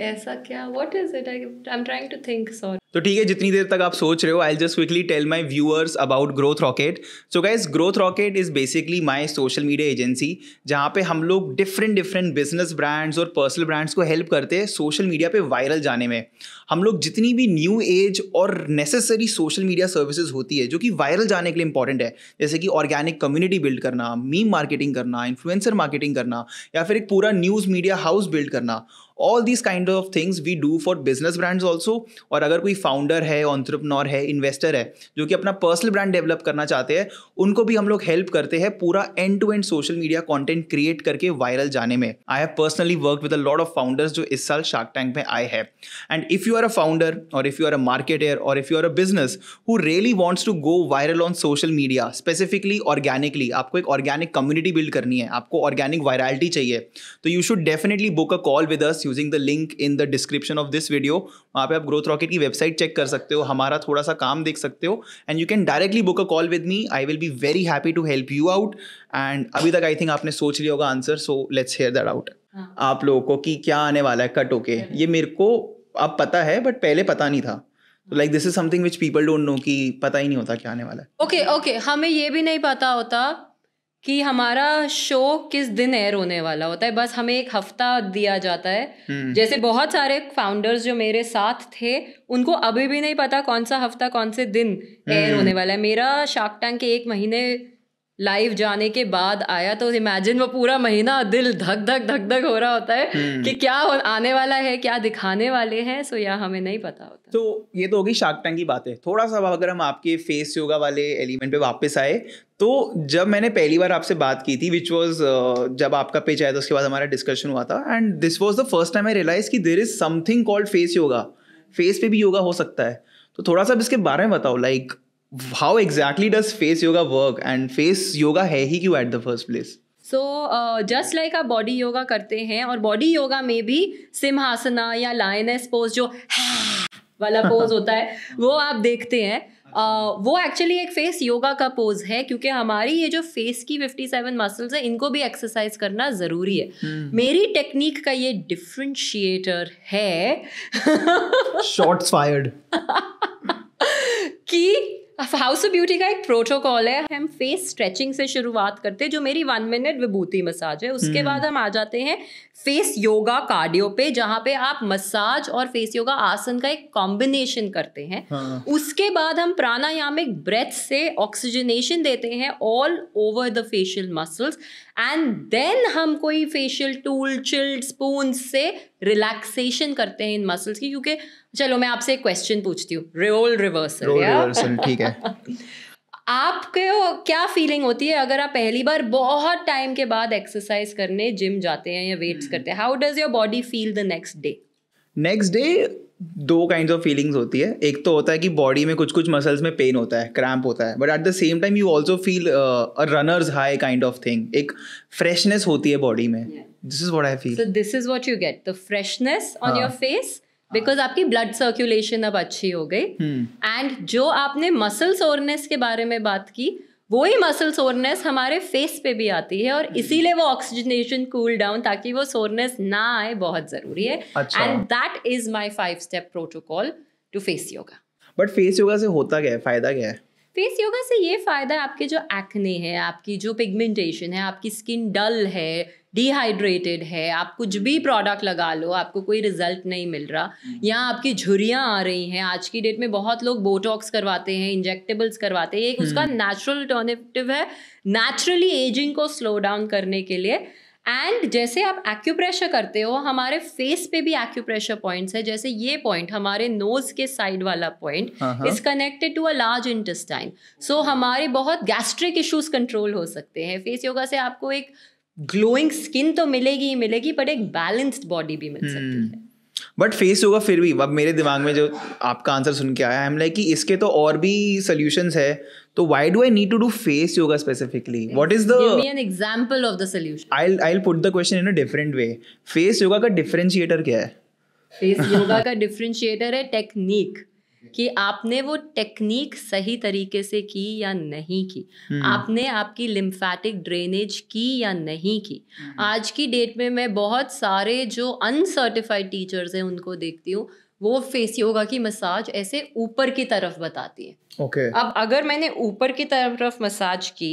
ऐसा क्या what is it I am trying to think sorry तो ठीक है जितनी देर तक आप सोच रहे हो I just quickly tell my viewers about Growth Rocket so guys Growth Rocket is basically my social media agency जहाँ पे हम लोग डिफरेंट डिफरेंट बिजनेस ब्रांड्स और पर्सनल ब्रांड्स को हेल्प करते हैं सोशल मीडिया पे वायरल जाने में हम लोग जितनी भी न्यू एज और नेसेसरी सोशल मीडिया सर्विसेज होती है जो कि वायरल जाने के लिए इंपॉर्टेंट है जैसे कि ऑर्गेनिक कम्युनिटी बिल्ड करना मीम मार्केटिंग करना इन्फ्लुएंसर मार्केटिंग करना या फिर एक पूरा न्यूज़ मीडिया हाउस बिल्ड करना all these kind of things we do for business brands also और अगर कोई फाउंडर है ऑन्ट्रप्रनोर है इन्वेस्टर है जो कि अपना पर्सनल ब्रांड डेवलप करना चाहते हैं उनको भी हम लोग हेल्प करते हैं पूरा end to end social media content create करके वायरल जाने में I have personally work with a lot of founders जो इस साल शार्क टैंक में आए हैं and if you are a founder और if you are a marketer और if you are a business who really wants to go viral on social media specifically organically आपको एक ऑर्गेनिक कम्युनिटी बिल्ड करनी है आपको ऑर्गेनिक वायरलिटी चाहिए तो you should definitely book a call with us using the link in the description of this video वहाँ पे आप ग्रोथ रॉकेट की वेबसाइट चेक कर सकते हो हमारा थोड़ा सा काम देख सकते हो and you can directly book a call with me I will be very happy to help you out and अभी तक आई थिंक आपने सोच लिया होगा answer so let's hear that out आप लोगों को कि क्या आने वाला है कट ओके ये मेरे को अब पता है बट पहले पता नहीं था like this is something which people don't know कि पता ही नहीं होता क्या आने वाला है ओके okay, ओके okay. हमें ये भी नहीं पता होता कि हमारा शो किस दिन एयर होने वाला होता है बस हमें एक हफ्ता दिया जाता है हम्म। जैसे बहुत सारे फाउंडर्स जो मेरे साथ थे उनको अभी भी नहीं पता कौन सा हफ्ता कौन से दिन एयर हम्म। होने वाला है मेरा शार्क टैंक एक महीने लाइव जाने के बाद आया तो इमेजिन वो पूरा महीना दिल धक धक धक धक हो रहा होता है hmm. कि क्या आने वाला है क्या दिखाने वाले हैं सो या हमें नहीं पता होता तो ये तो होगी शार्क टैंक की बात है थोड़ा सा अगर हम आपके फेस योगा वाले एलिमेंट पे वापस आए तो जब मैंने पहली बार आपसे बात की थी विच वॉज uh, जब आपका पेज आया था उसके बाद हमारा डिस्कशन हुआ था and this was the first time I realise की there is something called face yoga face पे भी योगा हो सकता है तो थोड़ा सा इसके बारे में बताओ like like, how exactly does face yoga work and face yoga है ही क्यों at the first place so just like आप बॉडी योगा करते हैं और बॉडी योगा में भी सिमहासना या लायनेस पोज जो वाला पोज होता है वो आप देखते हैं Uh, वो एक्चुअली एक फेस योगा का पोज है क्योंकि हमारी ये जो फेस की 57 मसल्स है इनको भी एक्सरसाइज करना ज़रूरी है hmm. मेरी टेक्निक का ये डिफ्रेंशिएटर है शॉर्ट्स फायर्ड कि हाउस ऑफ ब्यूटी का एक प्रोटोकॉल है हम फेस स्ट्रेचिंग से शुरुआत करते हैं जो मेरी वन मिनट विभूति मसाज है उसके हम्म। बाद हम आ जाते हैं फेस योगा कार्डियो पे जहाँ पे आप मसाज और फेस योगा आसन का एक कॉम्बिनेशन करते हैं हाँ। उसके बाद हम प्राणायामिक ब्रेथ से ऑक्सीजनेशन देते हैं all over the facial muscles and then हम कोई फेशियल टूल चिल्ड स्पून से रिलैक्सेशन करते हैं इन मसल्स की क्योंकि चलो मैं आपसे एक क्वेश्चन पूछती हूँ रोल रिवर्सल ठीक है आपके क्या फीलिंग होती है अगर आप पहली बार बहुत टाइम के बाद एक्सरसाइज करने जिम जाते हैं या वेट्स हम्म। करते हैं how does your body feel the next day next day दो काइंड ऑफ फीलिंग्स होती है एक तो होता है कि बॉडी में कुछ कुछ मसल्स में पेन होता है क्रैम्प होता है but at the same time you also feel runner's high kind of thing एक फ्रेशनेस होती है बॉडी में this is what I feel so this is what you get the freshness on your face because आपकी blood circulation अब अच्छी हो गई and hmm. जो आपने मसल सोरनेस के बारे में बात की वो ही मसल सोरनेस हमारे फेस पे भी आती है और hmm. इसीलिए वो ऑक्सीजनेशन कूल डाउन ताकि वो सोरनेस ना आए बहुत जरूरी है and that is my five step protocol to face yoga but face yoga से होता क्या है फायदा क्या है फेस योगा से ये फायदा है आपके जो एक्ने है आपकी जो पिगमेंटेशन है आपकी स्किन डल है डिहाइड्रेटेड है आप कुछ भी प्रोडक्ट लगा लो आपको कोई रिजल्ट नहीं मिल रहा हम्म। या आपकी झुरियाँ आ रही हैं आज की डेट में बहुत लोग बोटॉक्स करवाते हैं इंजेक्टेबल्स करवाते हैं एक उसका नेचुरल हम्म। टर्नेटिव है नेचुरली एजिंग को स्लो डाउन करने के लिए एंड जैसे आप एक्यूप्रेशर करते हो हमारे फेस पे भी एक्यूप्रेशर पॉइंट्स है जैसे ये पॉइंट हमारे नोज के साइड वाला point is connected to a large intestine so हमारे बहुत गैस्ट्रिक इश्यूज कंट्रोल हो सकते हैं फेस योगा से आपको एक ग्लोइंग स्किन तो मिलेगी ही मिलेगी बट एक बैलेंस्ड बॉडी भी मिल सकती हम्म। है बट फेस होगा फिर भी अब मेरे दिमाग में जो आपका आंसर सुन के आया लाइक कि इसके तो और भी सोल्यूशन है तो why do I need to do face yoga specifically what is the end of the I I put the question in a different way face yoga का डिफरेंशिएटर क्या है फेस योगा का डिफरेंशिएटर है टेक्निक कि आपने वो टेक्निक सही तरीके से की या नहीं की हम्म। आपने आपकी लिम्फैटिक ड्रेनेज की या नहीं की हम्म। आज की डेट में मैं बहुत सारे जो अनसर्टिफाइड टीचर्स हैं उनको देखती हूँ वो फेस योगा की मसाज ऐसे ऊपर की तरफ बताती है okay. अब अगर मैंने ऊपर की तरफ मसाज की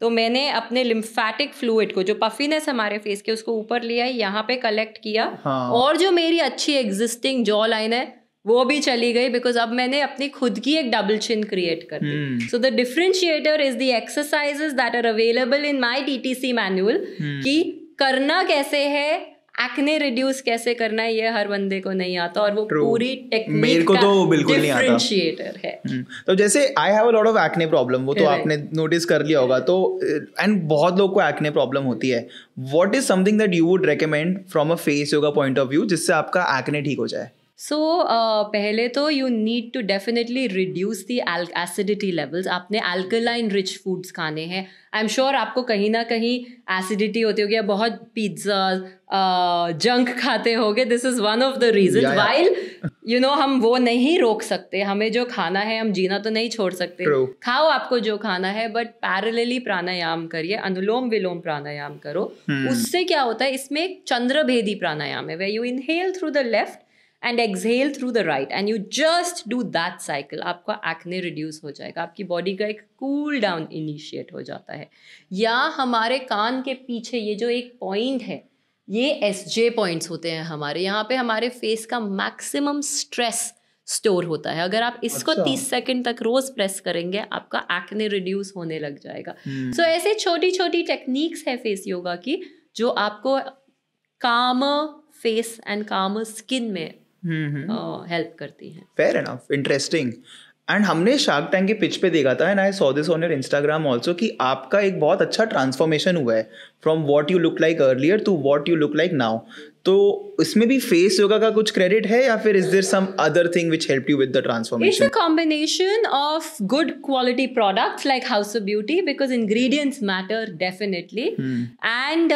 तो मैंने अपने लिम्फेटिक फ्लूड को जो पफीनेस हमारे फेस के उसको ऊपर लिया यहाँ पे कलेक्ट किया हाँ। और जो मेरी अच्छी एग्जिस्टिंग जॉ लाइन है वो भी चली गई बिकॉज अब मैंने अपनी खुद की एक डबल चिन क्रिएट कर दी so the differentiator is the exercise that are available in my T T C manual कि करना कैसे है एक्ने रिड्यूस कैसे करना है ये हर बंदे को नहीं आता और वो True. पूरी टेक्निक मेरे को तो बिल्कुल नहीं आता है hmm. तो जैसे I have a lot of acne problem वो तो right. आपने नोटिस कर लिया होगा तो एंड बहुत लोग को एक्ने प्रॉब्लम होती है what is something that you would recommend from a face yoga point of view जिससे आपका एक्ने ठीक हो जाए सो so, uh, पहले तो you need to definitely reduce the acidity levels आपने एल्कलाइन रिच फूड्स खाने हैं आई एम श्योर आपको कहीं ना कहीं एसिडिटी होती होगी या बहुत पिज्जा जंक uh, खाते होगे this is one of the reason while you know हम वो नहीं रोक सकते हमें जो खाना है हम जीना तो नहीं छोड़ सकते True. खाओ आपको जो खाना है बट पैरेलली प्राणायाम करिए अनुलोम विलोम प्राणायाम करो hmm. उससे क्या होता है इसमें एक चंद्रभेदी प्राणायाम है way you inhale through the left and exhale through the right and you just do that cycle आपका एक्ने रिड्यूस हो जाएगा आपकी बॉडी का एक कूल डाउन इनिशिएट हो जाता है या हमारे कान के पीछे ये जो एक पॉइंट है ये एस जे पॉइंट्स होते हैं हमारे यहाँ पे हमारे फेस का मैक्सिमम स्ट्रेस स्टोर होता है अगर आप इसको अच्छा। तीस सेकेंड तक रोज प्रेस करेंगे आपका एक्ने रिड्यूस होने लग जाएगा सो हम्म। so, ऐसे छोटी छोटी टेक्निक्स है फेस योगा की जो आपको calm face and calm skin में हेल्प करती हैं फेयर एनफ इंटरेस्टिंग एंड हमने शार्क टैंक के पिच पे देखा था and I saw this on your Instagram also कि आपका एक बहुत अच्छा ट्रांसफॉर्मेशन हुआ है from what you look like earlier to what you look like now तो इसमें भी फेस योगा का कुछ क्रेडिट है या फिर is there some other thing which help you with the transformation it's a combination of good quality products like House of Beauty because ingredients matter definitely and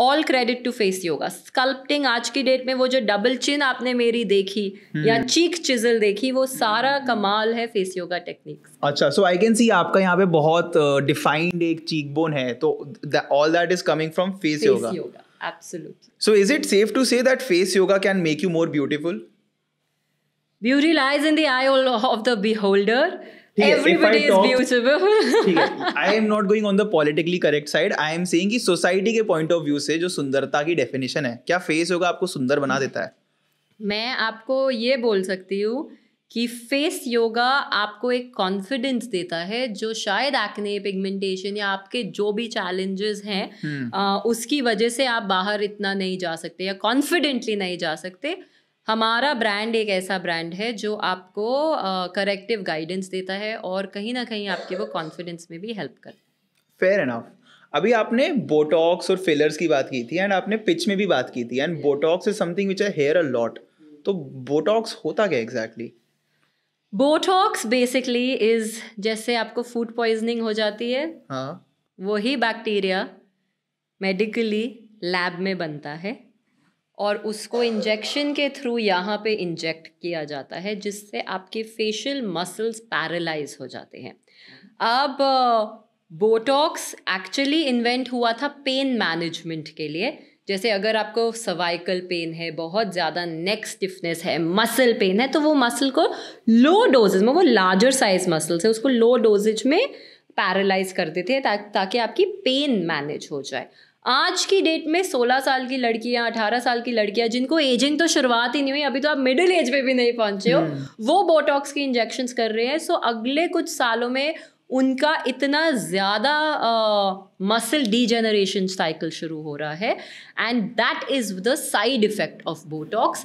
all credit to face yoga sculpting आज की date में वो जो double chin आपने मेरी देखी hmm. या चीक chisel देखी वो सारा कमाल है फेस योगा टेक्निक अच्छा सो आई कैन सी आपका यहाँ पे बहुत डिफाइंड uh, एक चीक बोन है तो all that is coming from face yoga absolutely so is it safe to say that face yoga can make you more beautiful Beauty lies in the eye of the beholder. Everybody is beautiful I am not going on the politically correct side I am saying कि society के point of view से जो सुंदरता की definition है क्या face yoga आपको सुंदर बना देता है मैं आपको ये बोल सकती हूँ कि फेस योगा आपको एक कॉन्फिडेंस देता है जो शायद एक्ने पिगमेंटेशन या आपके जो भी चैलेंजेस हैं आ, हम्म। उसकी वजह से आप बाहर इतना नहीं जा सकते या कॉन्फिडेंटली नहीं जा सकते हमारा ब्रांड एक ऐसा ब्रांड है जो आपको करेक्टिव गाइडेंस देता है और कहीं ना कहीं आपके वो कॉन्फिडेंस में भी हेल्प करता है फेयर ऑफ अभी आपने बोटॉक्स और फिलर्स की बात की थी एंड आपने पिच में भी बात की थी and Botox is something which I hear a lot तो बोटॉक्स होता क्या एग्जैक्टली बोटॉक्स बेसिकली इज जैसे आपको फूड पॉइजनिंग हो जाती है हाँ वही बैक्टीरिया मेडिकली लैब में बनता है और उसको इंजेक्शन के थ्रू यहाँ पे इंजेक्ट किया जाता है जिससे आपके फेशियल मसल्स पैरालाइज हो जाते हैं अब बोटॉक्स एक्चुअली इन्वेंट हुआ था पेन मैनेजमेंट के लिए जैसे अगर आपको सर्वाइकल पेन है बहुत ज़्यादा नेक स्टिफनेस है मसल पेन है तो वो मसल को लो डोजेज में वो लार्जर साइज मसल्स है उसको लो डोजेज में पैरालाइज कर देते हैं ताकि आपकी पेन मैनेज हो जाए आज की डेट में 16 साल की लड़कियां 18 साल की लड़कियां जिनको एजिंग तो शुरुआत ही नहीं हुई अभी तो आप मिडिल एज पे भी नहीं पहुंचे हो हम्म। वो बोटॉक्स के इंजेक्शन कर रहे हैं सो अगले कुछ सालों में उनका इतना ज़्यादा मसल डीजेनरेशन साइकिल शुरू हो रहा है and that is the side effect of Botox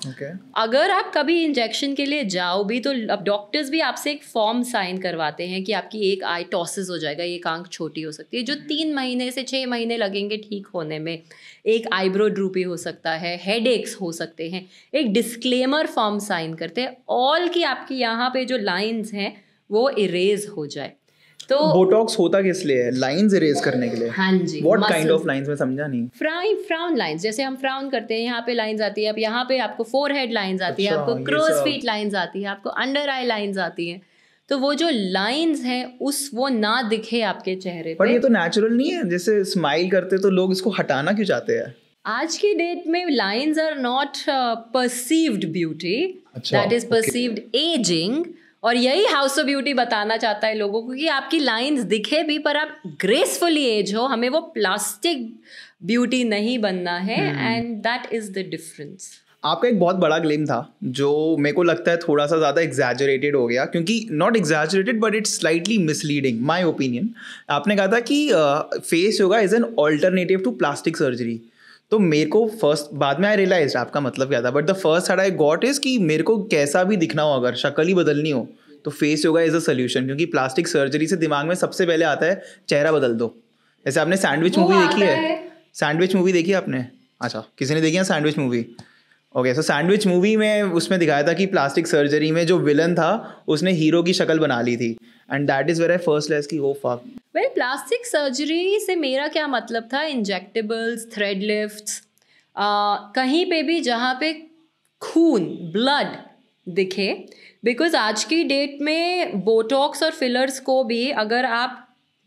अगर आप कभी इंजेक्शन के लिए जाओ भी तो अब डॉक्टर्स भी आपसे एक फॉर्म साइन करवाते हैं कि आपकी एक आई टॉसिस हो जाएगा एक आंख छोटी हो सकती है जो hmm. तीन महीने से छः महीने लगेंगे ठीक होने में एक आईब्रो ड्रूपी हो सकता है हेड हो सकते हैं एक डिस्क्लेमर फॉर्म साइन करते हैं ऑल की आपकी यहाँ पे जो लाइन्स हैं वो इरेज हो जाए तो बोटॉक्स होता किस लिए है लाइंस इरेज करने के लिए हाँ जी व्हाट काइंड ऑफ लाइंस में समझा नहीं फ्राई फ्राउन लाइंस जैसे हम फ्राउन करते हैं यहाँ पे लाइंस आती है अब यहाँ पे आपको फोर हेड लाइंस आती है अच्छा, आपको क्रोस फीट लाइंस आती है आपको अंडर आई लाइंस आती है तो वो जो लाइंस है उस वो ना दिखे आपके चेहरे पर ये तो नेचुरल नहीं है जैसे स्माइल करते तो लोग इसको हटाना क्यों चाहते हैं आज के डेट में lines are not perceived beauty that is perceived ageing और यही हाउस ऑफ ब्यूटी बताना चाहता है लोगों को कि आपकी लाइंस दिखे भी पर आप ग्रेसफुली एज हो हमें वो प्लास्टिक ब्यूटी नहीं बनना है and that is the difference आपका एक बहुत बड़ा क्लेम था जो मेरे को लगता है थोड़ा सा ज़्यादा एग्जैजरेटेड हो गया क्योंकि not exaggerated but it's slightly misleading my opinion आपने कहा था कि face yoga is an alternative to plastic surgery तो मेरे को फर्स्ट बाद में आई रियलाइज आपका मतलब क्या था बट द फर्स्ट हड आई गॉट इज कि मेरे को कैसा भी दिखना हो अगर शक्ल ही बदलनी हो तो face yoga is a solution क्योंकि प्लास्टिक सर्जरी से दिमाग में सबसे पहले आता है चेहरा बदल दो जैसे आपने सैंडविच मूवी देखी है सैंडविच मूवी देखी आपने अच्छा किसी ने देखी है Sandwich movie okay so Sandwich movie में उसमें दिखाया था कि प्लास्टिक सर्जरी में जो विलन था उसने हीरो की शक्ल बना ली थी and that is where I first less की oh fuck well plastic surgery से मेरा क्या मतलब था इंजेक्टेबल्स थ्रेड लिफ्ट कहीं पे भी जहाँ पे खून ब्लड दिखे बिकॉज आज की डेट में बोटॉक्स और फिलर्स को भी अगर आप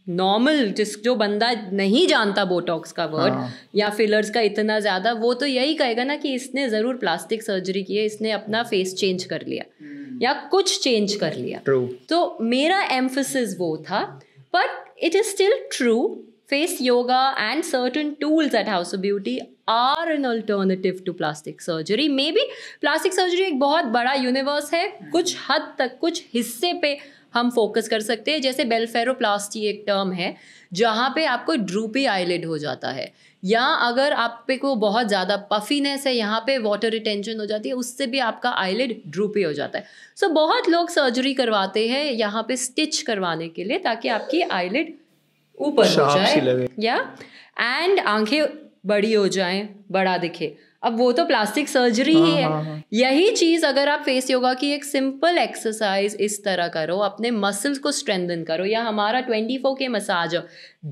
नॉर्मल जिस जो बंदा नहीं जानता बोटॉक्स का वर्ड हाँ। या फिलर्स का इतना ज़्यादा वो तो यही कहेगा ना कि इसने ज़रूर प्लास्टिक सर्जरी की है इसने अपना फेस चेंज कर लिया hmm. या कुछ चेंज कर लिया True. तो मेरा एम्फोसिस वो था पर it is still true face yoga and certain tools at house of beauty are an alternative to plastic surgery maybe plastic surgery ek bahut bada universe hai kuch had tak kuch hisse pe हम focus कर सकते हैं जैसे बेलफेरोप्लास्टी एक term है जहाँ पे आपको ड्रूपी आईलिड हो जाता है या अगर आप पे को बहुत ज़्यादा पफीनेस है यहाँ पे वाटर रिटेंशन हो जाती है उससे भी आपका आईलिड ड्रूपी हो जाता है सो so, बहुत लोग सर्जरी करवाते हैं यहाँ पे स्टिच करवाने के लिए ताकि आपकी आईलिड ऊपर हो जाए या एंड आंखें बड़ी हो जाएं बड़ा दिखे अब वो तो प्लास्टिक सर्जरी ही हाँ, है हाँ, हाँ। यही चीज अगर आप फेस योगा की एक सिंपल एक्सरसाइज इस तरह करो अपने मसल्स को स्ट्रेंथन करो या हमारा ट्वेंटी फोर के मसाज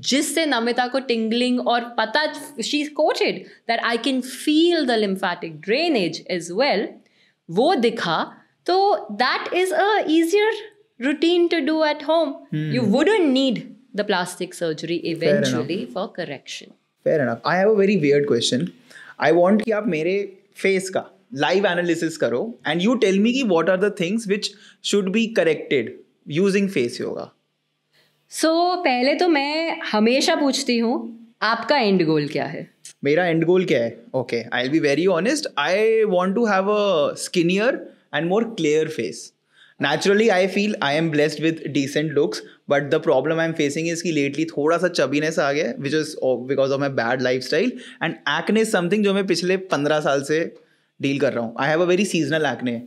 जिससे नमिता को टिंगलिंग और पता she quoted that I can feel the lymphatic drainage is well वो दिखा तो that is a easier routine to do at home you wouldn't need the plastic surgery eventually for correction Fair enough. I have a very weird question. I want कि आप मेरे फेस का live analysis करो and you tell me कि what are the things which should be corrected using face yoga सो पहले तो मैं हमेशा पूछती हूँ आपका एंड गोल क्या है मेरा एंड गोल क्या है okay I be very honest I want to have a skinnier and more clear face naturally I feel I am blessed with decent looks but the problem I am facing is इसकी lately थोड़ा सा chubbiness आ गया which is because of my bad lifestyle and acne is something जो मैं पिछले पंद्रह साल से डील कर रहा हूँ I have a very seasonal acne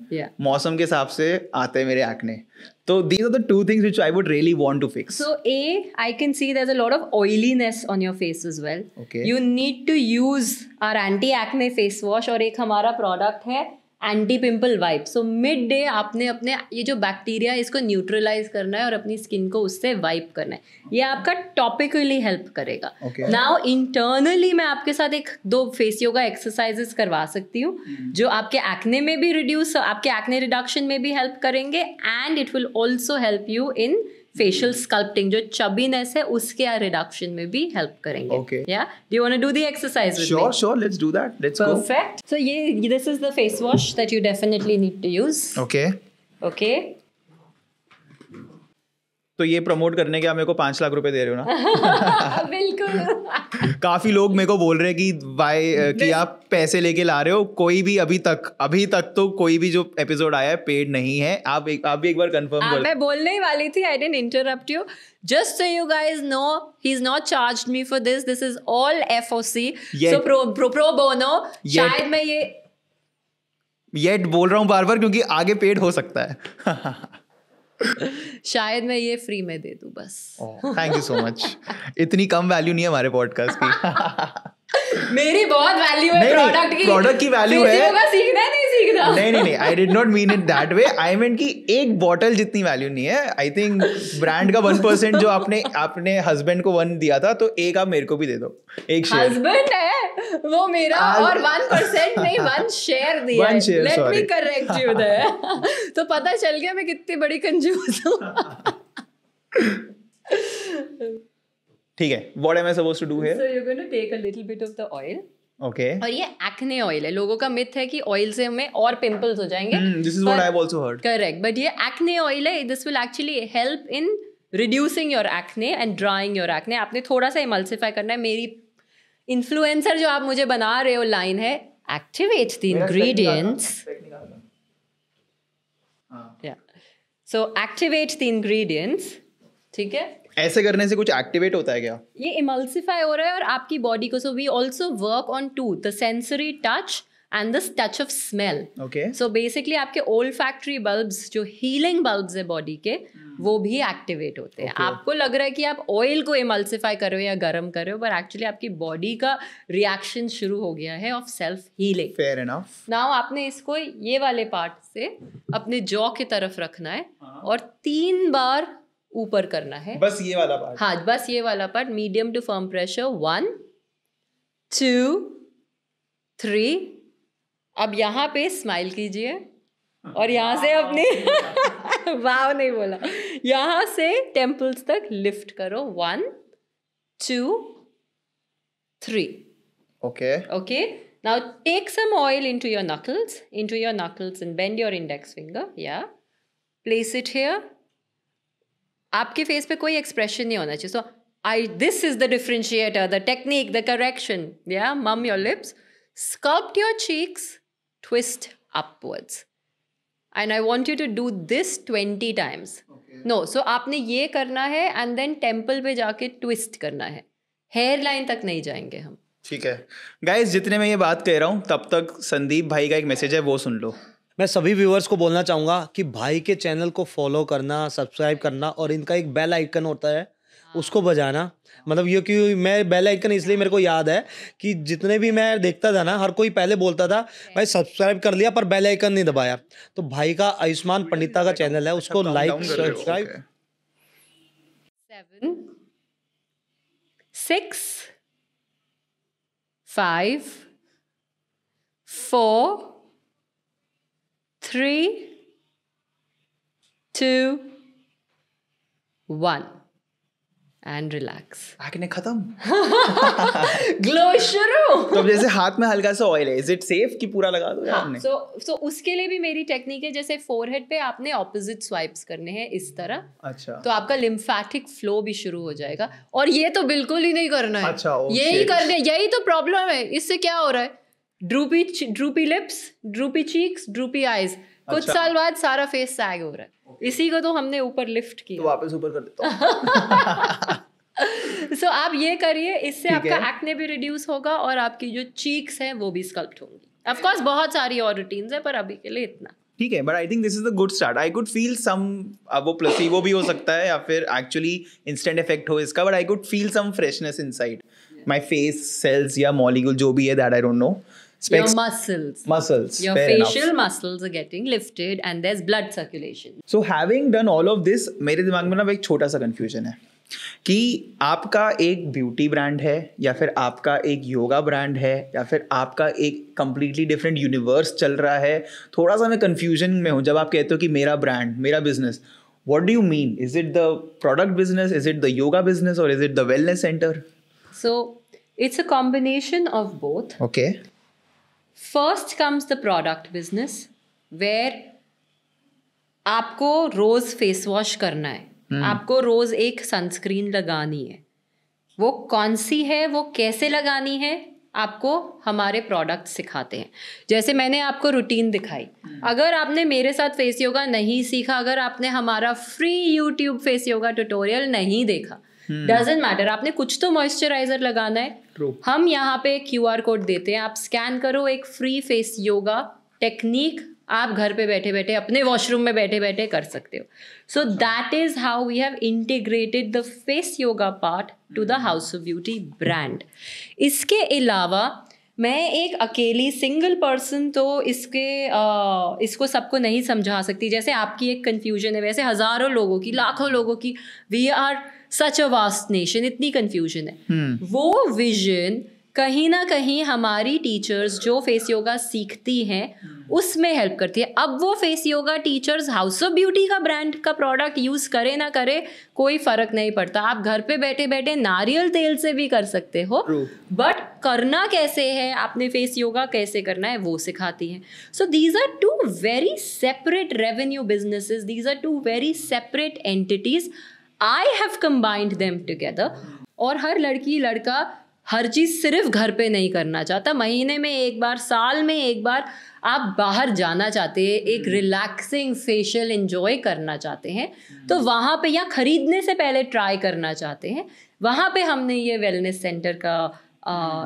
मौसम के हिसाब से आते हैं मेरे एक्ने तो these are the two things which I would really want to fix so uh I can see there a lot of oiliness on your face is well you need to use our anti acne face wash और एक हमारा product है anti pimple wipe so mid day आपने अपने ये जो bacteria है इसको न्यूट्रलाइज करना है और अपनी स्किन को उससे वाइप करना है ये आपका टॉपिकली हेल्प करेगा नाउ okay. इंटरनली मैं आपके साथ एक दो फेस योगा एक्सरसाइजेस करवा सकती हूँ hmm. जो आपके एक्ने में भी रिड्यूस आपके एक्ने रिडक्शन में भी हेल्प करेंगे and it will also help you in facial sculpting जो चबीनेस है उसके रिडक्शन में भी हेल्प करेंगे ओके या do you want to do the exercise with me sure sure let's do that let's go perfect so ये this is the face wash that you definitely need to use okay okay तो ये promote करने के आप मेरे को पांच लाख रुपए दे रहे हो ना बिल्कुल काफी लोग मेरे को बोल रहे हैं कि वाई कि आप पैसे लेके ला रहे हो कोई भी अभी तक अभी तक तो कोई भी जो एपिसोड आया है पेड नहीं है आप एक आप भी एक बार कंफर्म हाँ, कर मैं बोलने ही वाली थी I didn't interrupt you just so you guys know he is not charge me for this this is all F O C pro bono शायद मैं ये येट बोल रहा हूँ बार बार क्योंकि आगे पेड हो सकता है शायद मैं ये फ्री में दे दू बस थैंक यू सो मच इतनी कम वैल्यू नहीं है हमारे पॉडकास्ट की मेरी बहुत वैल्यू है प्रोडक्ट की प्रोडक्ट की वैल्यू है सीखना है नहीं सीखना नहीं नहीं नहीं I did not mean it that way I mean की एक बॉटल जितनी वैल्यू नहीं है आई थिंक ब्रांड का वन परसेंट जो आपने आपने हस्बैंड को वन दिया था तो एक आप मेरे को भी दे दो एक शेयर हस्बैंड है वो मेरा आज... और वन परसेंट नहीं वन शेयर दिया one share let me correct you there तो पता चल गया मैं कितनी बड़ी कंजूस हूँ ठीक है what am I suppose to do here so you are going to take a little bit of the oil okay और ये एक्ने ऑयल है लोगों का मिथ है कि ऑयल से हमें और पिंपल्स हो जाएंगे this is what I have also heard correct but ये एक्ने ऑयल है this will actually help in reducing your acne and drying your acne आपने थोड़ा सा इमल्सिफाई करना है मेरी इन्फ्लुएंसर जो आप मुझे बना रहे हो लाइन है activate the ingredients so activate the ingredients ठीक है ऐसे करने से कुछ एक्टिवेट होता है क्या ये इमल्सिफाई हो रहा है और आपकी बॉडी को so we also work on to the sensory touch and this touch of smell okay so basically आपके ओल्ड फैक्ट्री बल्ब जो हीलिंग बल्ब है बॉडी के hmm. वो भी एक्टिवेट होते हैं okay. आपको लग रहा है कि आप ऑयल को इमल्सिफाई करो या गर्म करो रहे पर एक्चुअली आपकी बॉडी का रिएक्शन शुरू हो गया है of self healing fair enough now आपने इसको ये वाले पार्ट से अपने जॉ की तरफ रखना है uh-huh. और तीन बार ऊपर करना है बस ये वाला पार्ट हाँ बस ये वाला part medium to firm pressure one two three अब यहाँ पे स्माइल कीजिए और यहाँ से अपने वाव नहीं बोला यहाँ से टेम्पल्स तक लिफ्ट करो one two three okay okay now take some oil into your knuckles into your knuckles and bend your index finger या प्लेस इट हेयर आपके फेस पे कोई एक्सप्रेशन नहीं होना चाहिए so I this is the differentiator the technique the correction या मम your lips sculpt your cheeks twist upwards and I want you to do this twenty times no so आपने ये करना है एंड देन टेम्पल पे जाके twist करना है हेयर लाइन तक नहीं जाएंगे हम ठीक है गाइज जितने मैं ये बात कह रहा हूँ तब तक संदीप भाई का एक मैसेज है वो सुन लो मैं सभी व्यूवर्स को बोलना चाहूंगा कि भाई के चैनल को फॉलो करना सब्सक्राइब करना और इनका एक बेल आइकन होता है हाँ। उसको बजाना मतलब ये कि मैं बेल आइकन इसलिए मेरे को याद है कि जितने भी मैं देखता था ना हर कोई पहले बोलता था हाँ। भाई सब्सक्राइब कर लिया पर बेल आइकन नहीं दबाया तो भाई का आयुष्मान पंडिता का चैनल है उसको like subscribe seven six five four three, two, one. And relax acne खत्म ग्लो शुरू तो जैसे हाथ में हल्का सा ऑयल है इज इट सेफ कि पूरा लगा दो हाँ, so, so उसके लिए भी मेरी टेक्निक है जैसे फोरहेड पे आपने ऑपोजिट स्वाइप्स करने हैं इस तरह अच्छा तो आपका लिम्फेटिक फ्लो भी शुरू हो जाएगा और ये तो बिल्कुल ही नहीं करना है अच्छा oh यही करने यही तो प्रॉब्लम है इससे क्या हो रहा है droopy droopy lips droopy cheeks droopy eyes कुछ अच्छा। साल बाद सारा फेस सैग हो रहा है okay. इसी को तो हमने ऊपर लिफ्ट किया तो वापस ऊपर कर देता सो so, आप ये करिए इससे आपका एक्ने भी रिड्यूस होगा और आपकी जो चीक्स हैं वो भी स्कल्प्ट होंगी ऑफ कोर्स बहुत सारी और रूटीन्स हैं पर अभी के लिए इतना ठीक है but I think this is a good start I could feel some वो प्लेसिबो भी हो सकता है या फिर एक्चुअली इंस्टेंट इफेक्ट हो इसका but I could feel some freshness inside my face cells या मॉलिक्यूल जो भी है that I don't know Specs, your muscles. Muscles. Your facial enough. muscles are getting lifted and there's blood circulation. So having done all of this, मेरे दिमाग में ना एक छोटा सा confusion है कि आपका एक ब्यूटी ब्रांड है या फिर आपका एक योगा ब्रांड है या फिर आपका एक कंप्लीटली डिफरेंट यूनिवर्स चल रहा है थोड़ा सा मैं कंफ्यूजन में हूँ जब आप कहते हो कि मेरा ब्रांड मेरा business what do you mean is it the product business is it the yoga business or is it the wellness center so it's a combination of both okay first comes the product business where आपको रोज face wash करना है hmm. आपको रोज एक sunscreen लगानी है वो कौन सी है वो कैसे लगानी है आपको हमारे प्रोडक्ट सिखाते हैं जैसे मैंने आपको रूटीन दिखाई हम्म। अगर आपने मेरे साथ फेस योगा नहीं सीखा अगर आपने हमारा free YouTube face yoga tutorial नहीं देखा डजेंट हम्म। मैटर आपने कुछ तो मॉइस्चराइजर लगाना है True. हम यहाँ पे क्यू आर कोड देते हैं आप स्कैन करो एक फ्री फेस योगा टेक्निक आप घर पे बैठे बैठे अपने वॉशरूम में बैठे बैठे कर सकते हो so that is how we have integrated the face yoga part to the House of Beauty brand इसके अलावा मैं एक अकेली सिंगल पर्सन तो इसके आ, इसको सबको नहीं समझा सकती जैसे आपकी एक कंफ्यूजन है वैसे हज़ारों लोगों की लाखों लोगों की we are such a vast nation इतनी कंफ्यूजन है hmm. वो विजन कहीं ना कहीं हमारी टीचर्स जो फेस योगा सीखती हैं hmm. उसमें हेल्प करती है अब वो face yoga teachers House of Beauty का ब्रांड का प्रोडक्ट यूज करे ना करे कोई फर्क नहीं पड़ता आप घर पे बैठे बैठे नारियल तेल से भी कर सकते हो बट करना कैसे है आपने फेस योगा कैसे करना है वो सिखाती है so these are two very separate revenue business these are two very separate entities I have combined them together और हर लड़की लड़का हर चीज़ सिर्फ घर पे नहीं करना चाहता महीने में एक बार साल में एक बार आप बाहर जाना चाहते हैं एक रिलैक्सिंग फेशियल इंजॉय करना चाहते हैं हम्म। तो वहाँ पे या ख़रीदने से पहले ट्राई करना चाहते हैं वहाँ पे हमने ये वेलनेस सेंटर का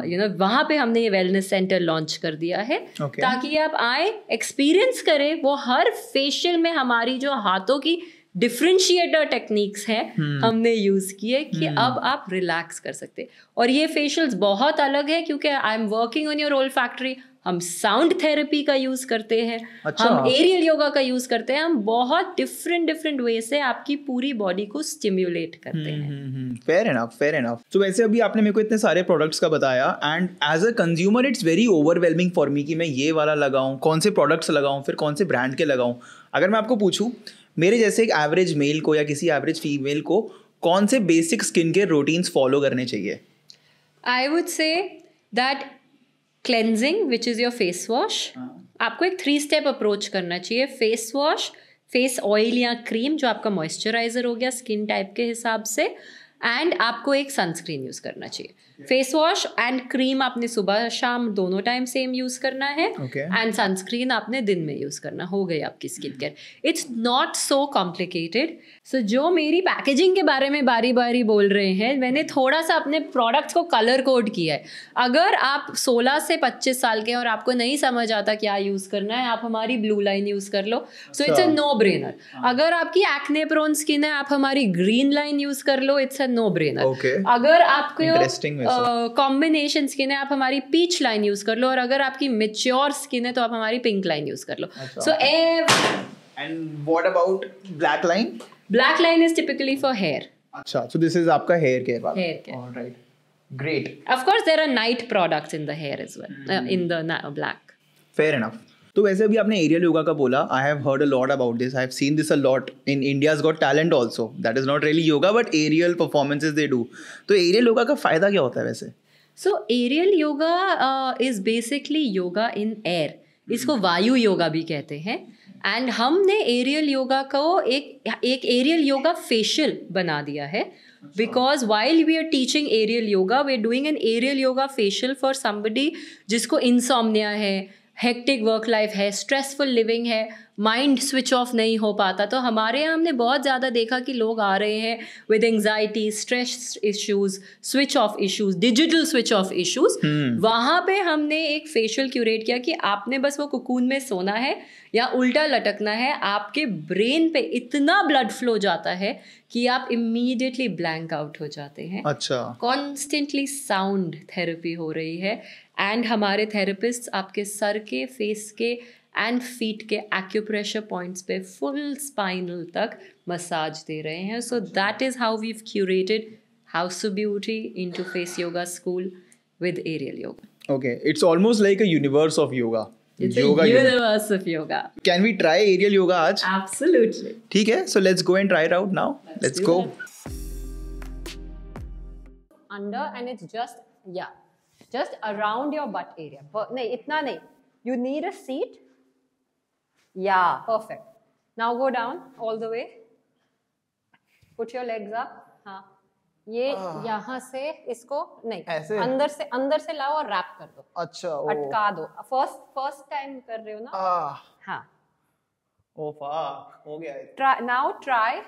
यू नो हम्म। वहाँ पे हमने ये वेलनेस सेंटर लॉन्च कर दिया है okay. ताकि आप आए एक्सपीरियंस करें वो हर फेशियल में हमारी जो हाथों की डिफ्रेंशिएटर टेक्निक्स हैं हम्म। हमने यूज किए कि हम्म। अब आप रिलैक्स कर सकते और ये फेशियल्स बहुत अलग है क्योंकि I am working on your olfactory हम साउंड थेरेपी का यूज करते हैं अच्छा। हम एरियल योगा का यूज करते हैं हम बहुत डिफरेंट डिफरेंट वे से आपकी पूरी बॉडी को स्टिम्युलेट करते हम्म, हैं फेयर एनफ फेयर एनफ तो वैसे अभी आपने मेरे को इतने सारे प्रोडक्ट्स का बताया and as a consumer it's very overwhelming for me कि मैं ये वाला लगाऊं कौन से प्रोडक्ट्स लगाऊं फिर कौन से ब्रांड के लगाऊं अगर मैं आपको पूछूं मेरे जैसे एक एवरेज मेल को या किसी एवरेज फीमेल को कौन से basic skin care routines follow करने चाहिए I would say that cleansing which is your face wash आपको एक थ्री स्टेप अप्रोच करना चाहिए फेस वॉश फेस ऑयल या क्रीम जो आपका मॉइस्चराइजर हो गया स्किन टाइप के हिसाब से एंड आपको एक सनस्क्रीन यूज़ करना चाहिए फेस वॉश एंड क्रीम आपने सुबह शाम दोनों टाइम सेम यूज करना है एंड सनस्क्रीन आपने दिन में यूज करना हो गई आपकी skin care it's not so complicated so जो मेरी पैकेजिंग के बारे में बारी बारी बोल रहे हैं मैंने थोड़ा सा अपने प्रोडक्ट्स को कलर कोड किया है अगर आप 16 से 25 साल के और आपको नहीं समझ आता क्या यूज करना है आप हमारी ब्लू लाइन यूज कर लो so it's a no brainer अगर आपकी एक्ने प्रोन स्किन है आप हमारी ग्रीन लाइन यूज कर लो इट्स अ नो ब्रेनर अगर आपको कॉम्बिनेशन स्किन है आप हमारी पीच लाइन यूज कर लो और अगर आपकी मेच्योर स्किन है तो आप हमारी पिंक लाइन यूज कर लो so and what about black line black line is typically for hair अच्छा सो दिस इज आपका हेयर केयर वाला hair care alright great of course there are night products in the hair as well mm. uh, in the black fair enough तो वैसे अभी आपने aerial yoga का बोला I have heard a lot about this I have seen this a lot in India's Got Talent also that is not really yoga but aerial performances they do तो aerial yoga का फायदा क्या होता है वैसे so aerial yoga is basically yoga in air इसको वायु योगा भी कहते हैं एंड हमने एरियल योगा को एक एक एरियल योगा फेशियल बना दिया है because while we are teaching aerial yoga we are doing an aerial yoga facial for somebody जिसको इंसोमनिया है हेक्टिक वर्क लाइफ है स्ट्रेसफुल लिविंग है माइंड स्विच ऑफ नहीं हो पाता तो हमारे यहाँ हमने बहुत ज़्यादा देखा कि लोग आ रहे हैं with anxiety stress issues switch off issues digital switch off issues वहाँ पे हमने एक फेशियल क्यूरेट किया कि आपने बस वो कुकून में सोना है या उल्टा लटकना है आपके ब्रेन पे इतना ब्लड फ्लो जाता है कि आप इमीडिएटली ब्लैंक आउट हो जाते हैं अच्छा कॉन्स्टेंटली साउंड थेरेपी हो रही है एंड हमारे थेरेपिस्ट आपके सर के फेस के एंड फीट के एक्यूप्रेशर पॉइंट्स पे फुल स्पाइनल तक मसाज दे रहे हैं so that is how we curated House of Beauty into face yoga school with aerial yoga okay it's almost like a universe of yoga It's yoga a universe yoga. of yoga. Can we आज? ठीक है, so let's go and try it out now. Let's, let's go. That. Under and just around your butt area नहीं इतना नहीं you need a seat या perfect now go down all the way put your legs up हाँ ये हाँ. यहाँ से इसको नहीं ऐसे? अंदर से अंदर से लाओ और रैप कर दो अच्छा ओ. अटका दो फर्स्ट फर्स्ट टाइम कर रहे हो ना हाँ ओ फक हो गया ट्राई नाउ ट्राई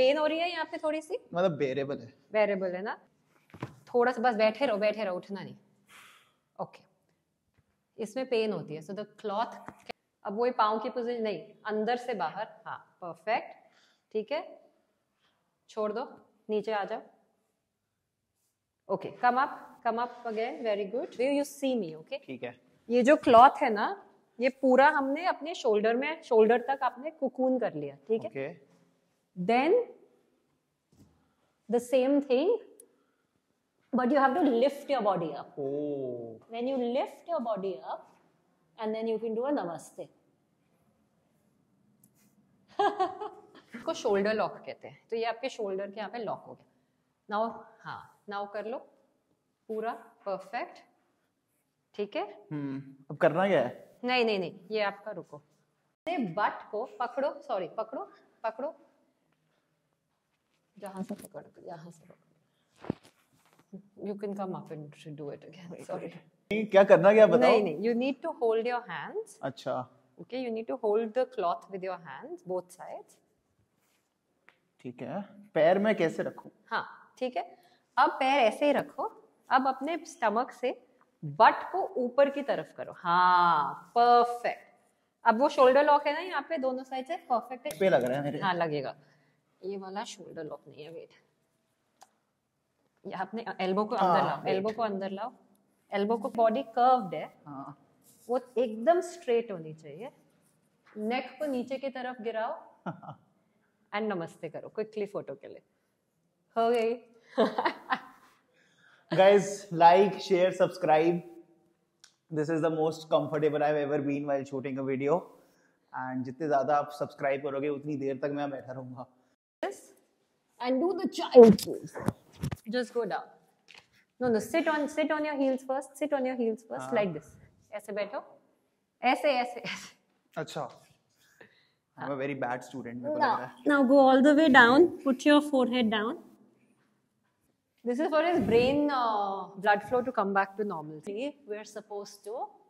पेन हो रही है यहाँ पे थोड़ी सी मतलब बेरेबल है बेरेबल है ना थोड़ा सा बस बैठे रहो बैठे रहो उठना नहीं ओके इसमें पेन होती है सो द क्लॉथ अब वो पाओ की पोजिशन नहीं अंदर से बाहर हाँ परफेक्ट ठीक है छोड़ दो नीचे आ जाओ okay come up come up again very good view you see me okay ठीक है ये जो क्लॉथ है ना ये पूरा हमने अपने शोल्डर में शोल्डर तक आपने कुकून कर लिया ठीक है then the same thing but you have to lift your body up. Oh. When you lift your body up, and then you can do a namaste. इसको शोल्डर लॉक कहते हैं तो ये आपके शोल्डर के यहाँ पे लॉक हो गया नाउ हाँ नाउ कर लो पूरा परफेक्ट ठीक है हम्म अब करना क्या है नहीं नहीं नहीं ये आपका रुको ने बट को पकड़ो सॉरी पकड़ो पकड़ो जहां से पकड़ो यहां से पकड़ो you can come up and do it again. Sorry. क्या करना क्या बताओ? नहीं नहीं. You need to hold your hands अच्छा. Okay you need to hold the cloth with your hands both sides ठीक है. पैर में कैसे रखूं? हां ठीक है. अब पैर ऐसे ही रखो. अब अपने स्टमक से बट को ऊपर की तरफ करो हाँ परफेक्ट अब वो शोल्डर लॉक है ना यहाँ पे दोनों साइड से परफेक्ट है पे लग रहा है मेरे हाँ लगेगा ये वाला शोल्डर लॉक नहीं है वेट अपने एल्बो हाँ, को अंदर लाओ एल्बो को अंदर लाओ एल्बो को बॉडी कर्व्ड है हाँ। वो एकदम स्ट्रेट होनी चाहिए नेक को नीचे की तरफ गिराओ एंड नमस्ते करो क्विकली फोटो के लिए हो गई guys like share subscribe this is the most comfortable I have ever been while shooting a video and जितने ज्यादा आप सब्सक्राइब करोगे उतनी देर तक मैं बैठा रहूंगा and do the child pose just go down. No, no, sit on sit on your heels first. Sit on your heels first, ah. like this. ऐसे बैठो. ऐसे ऐसे ऐसे. अच्छा. I'm a very bad student. Now, now go all the way down. Put your forehead down. This is for his brain uh, blood flow to come back to normal. We're supposed to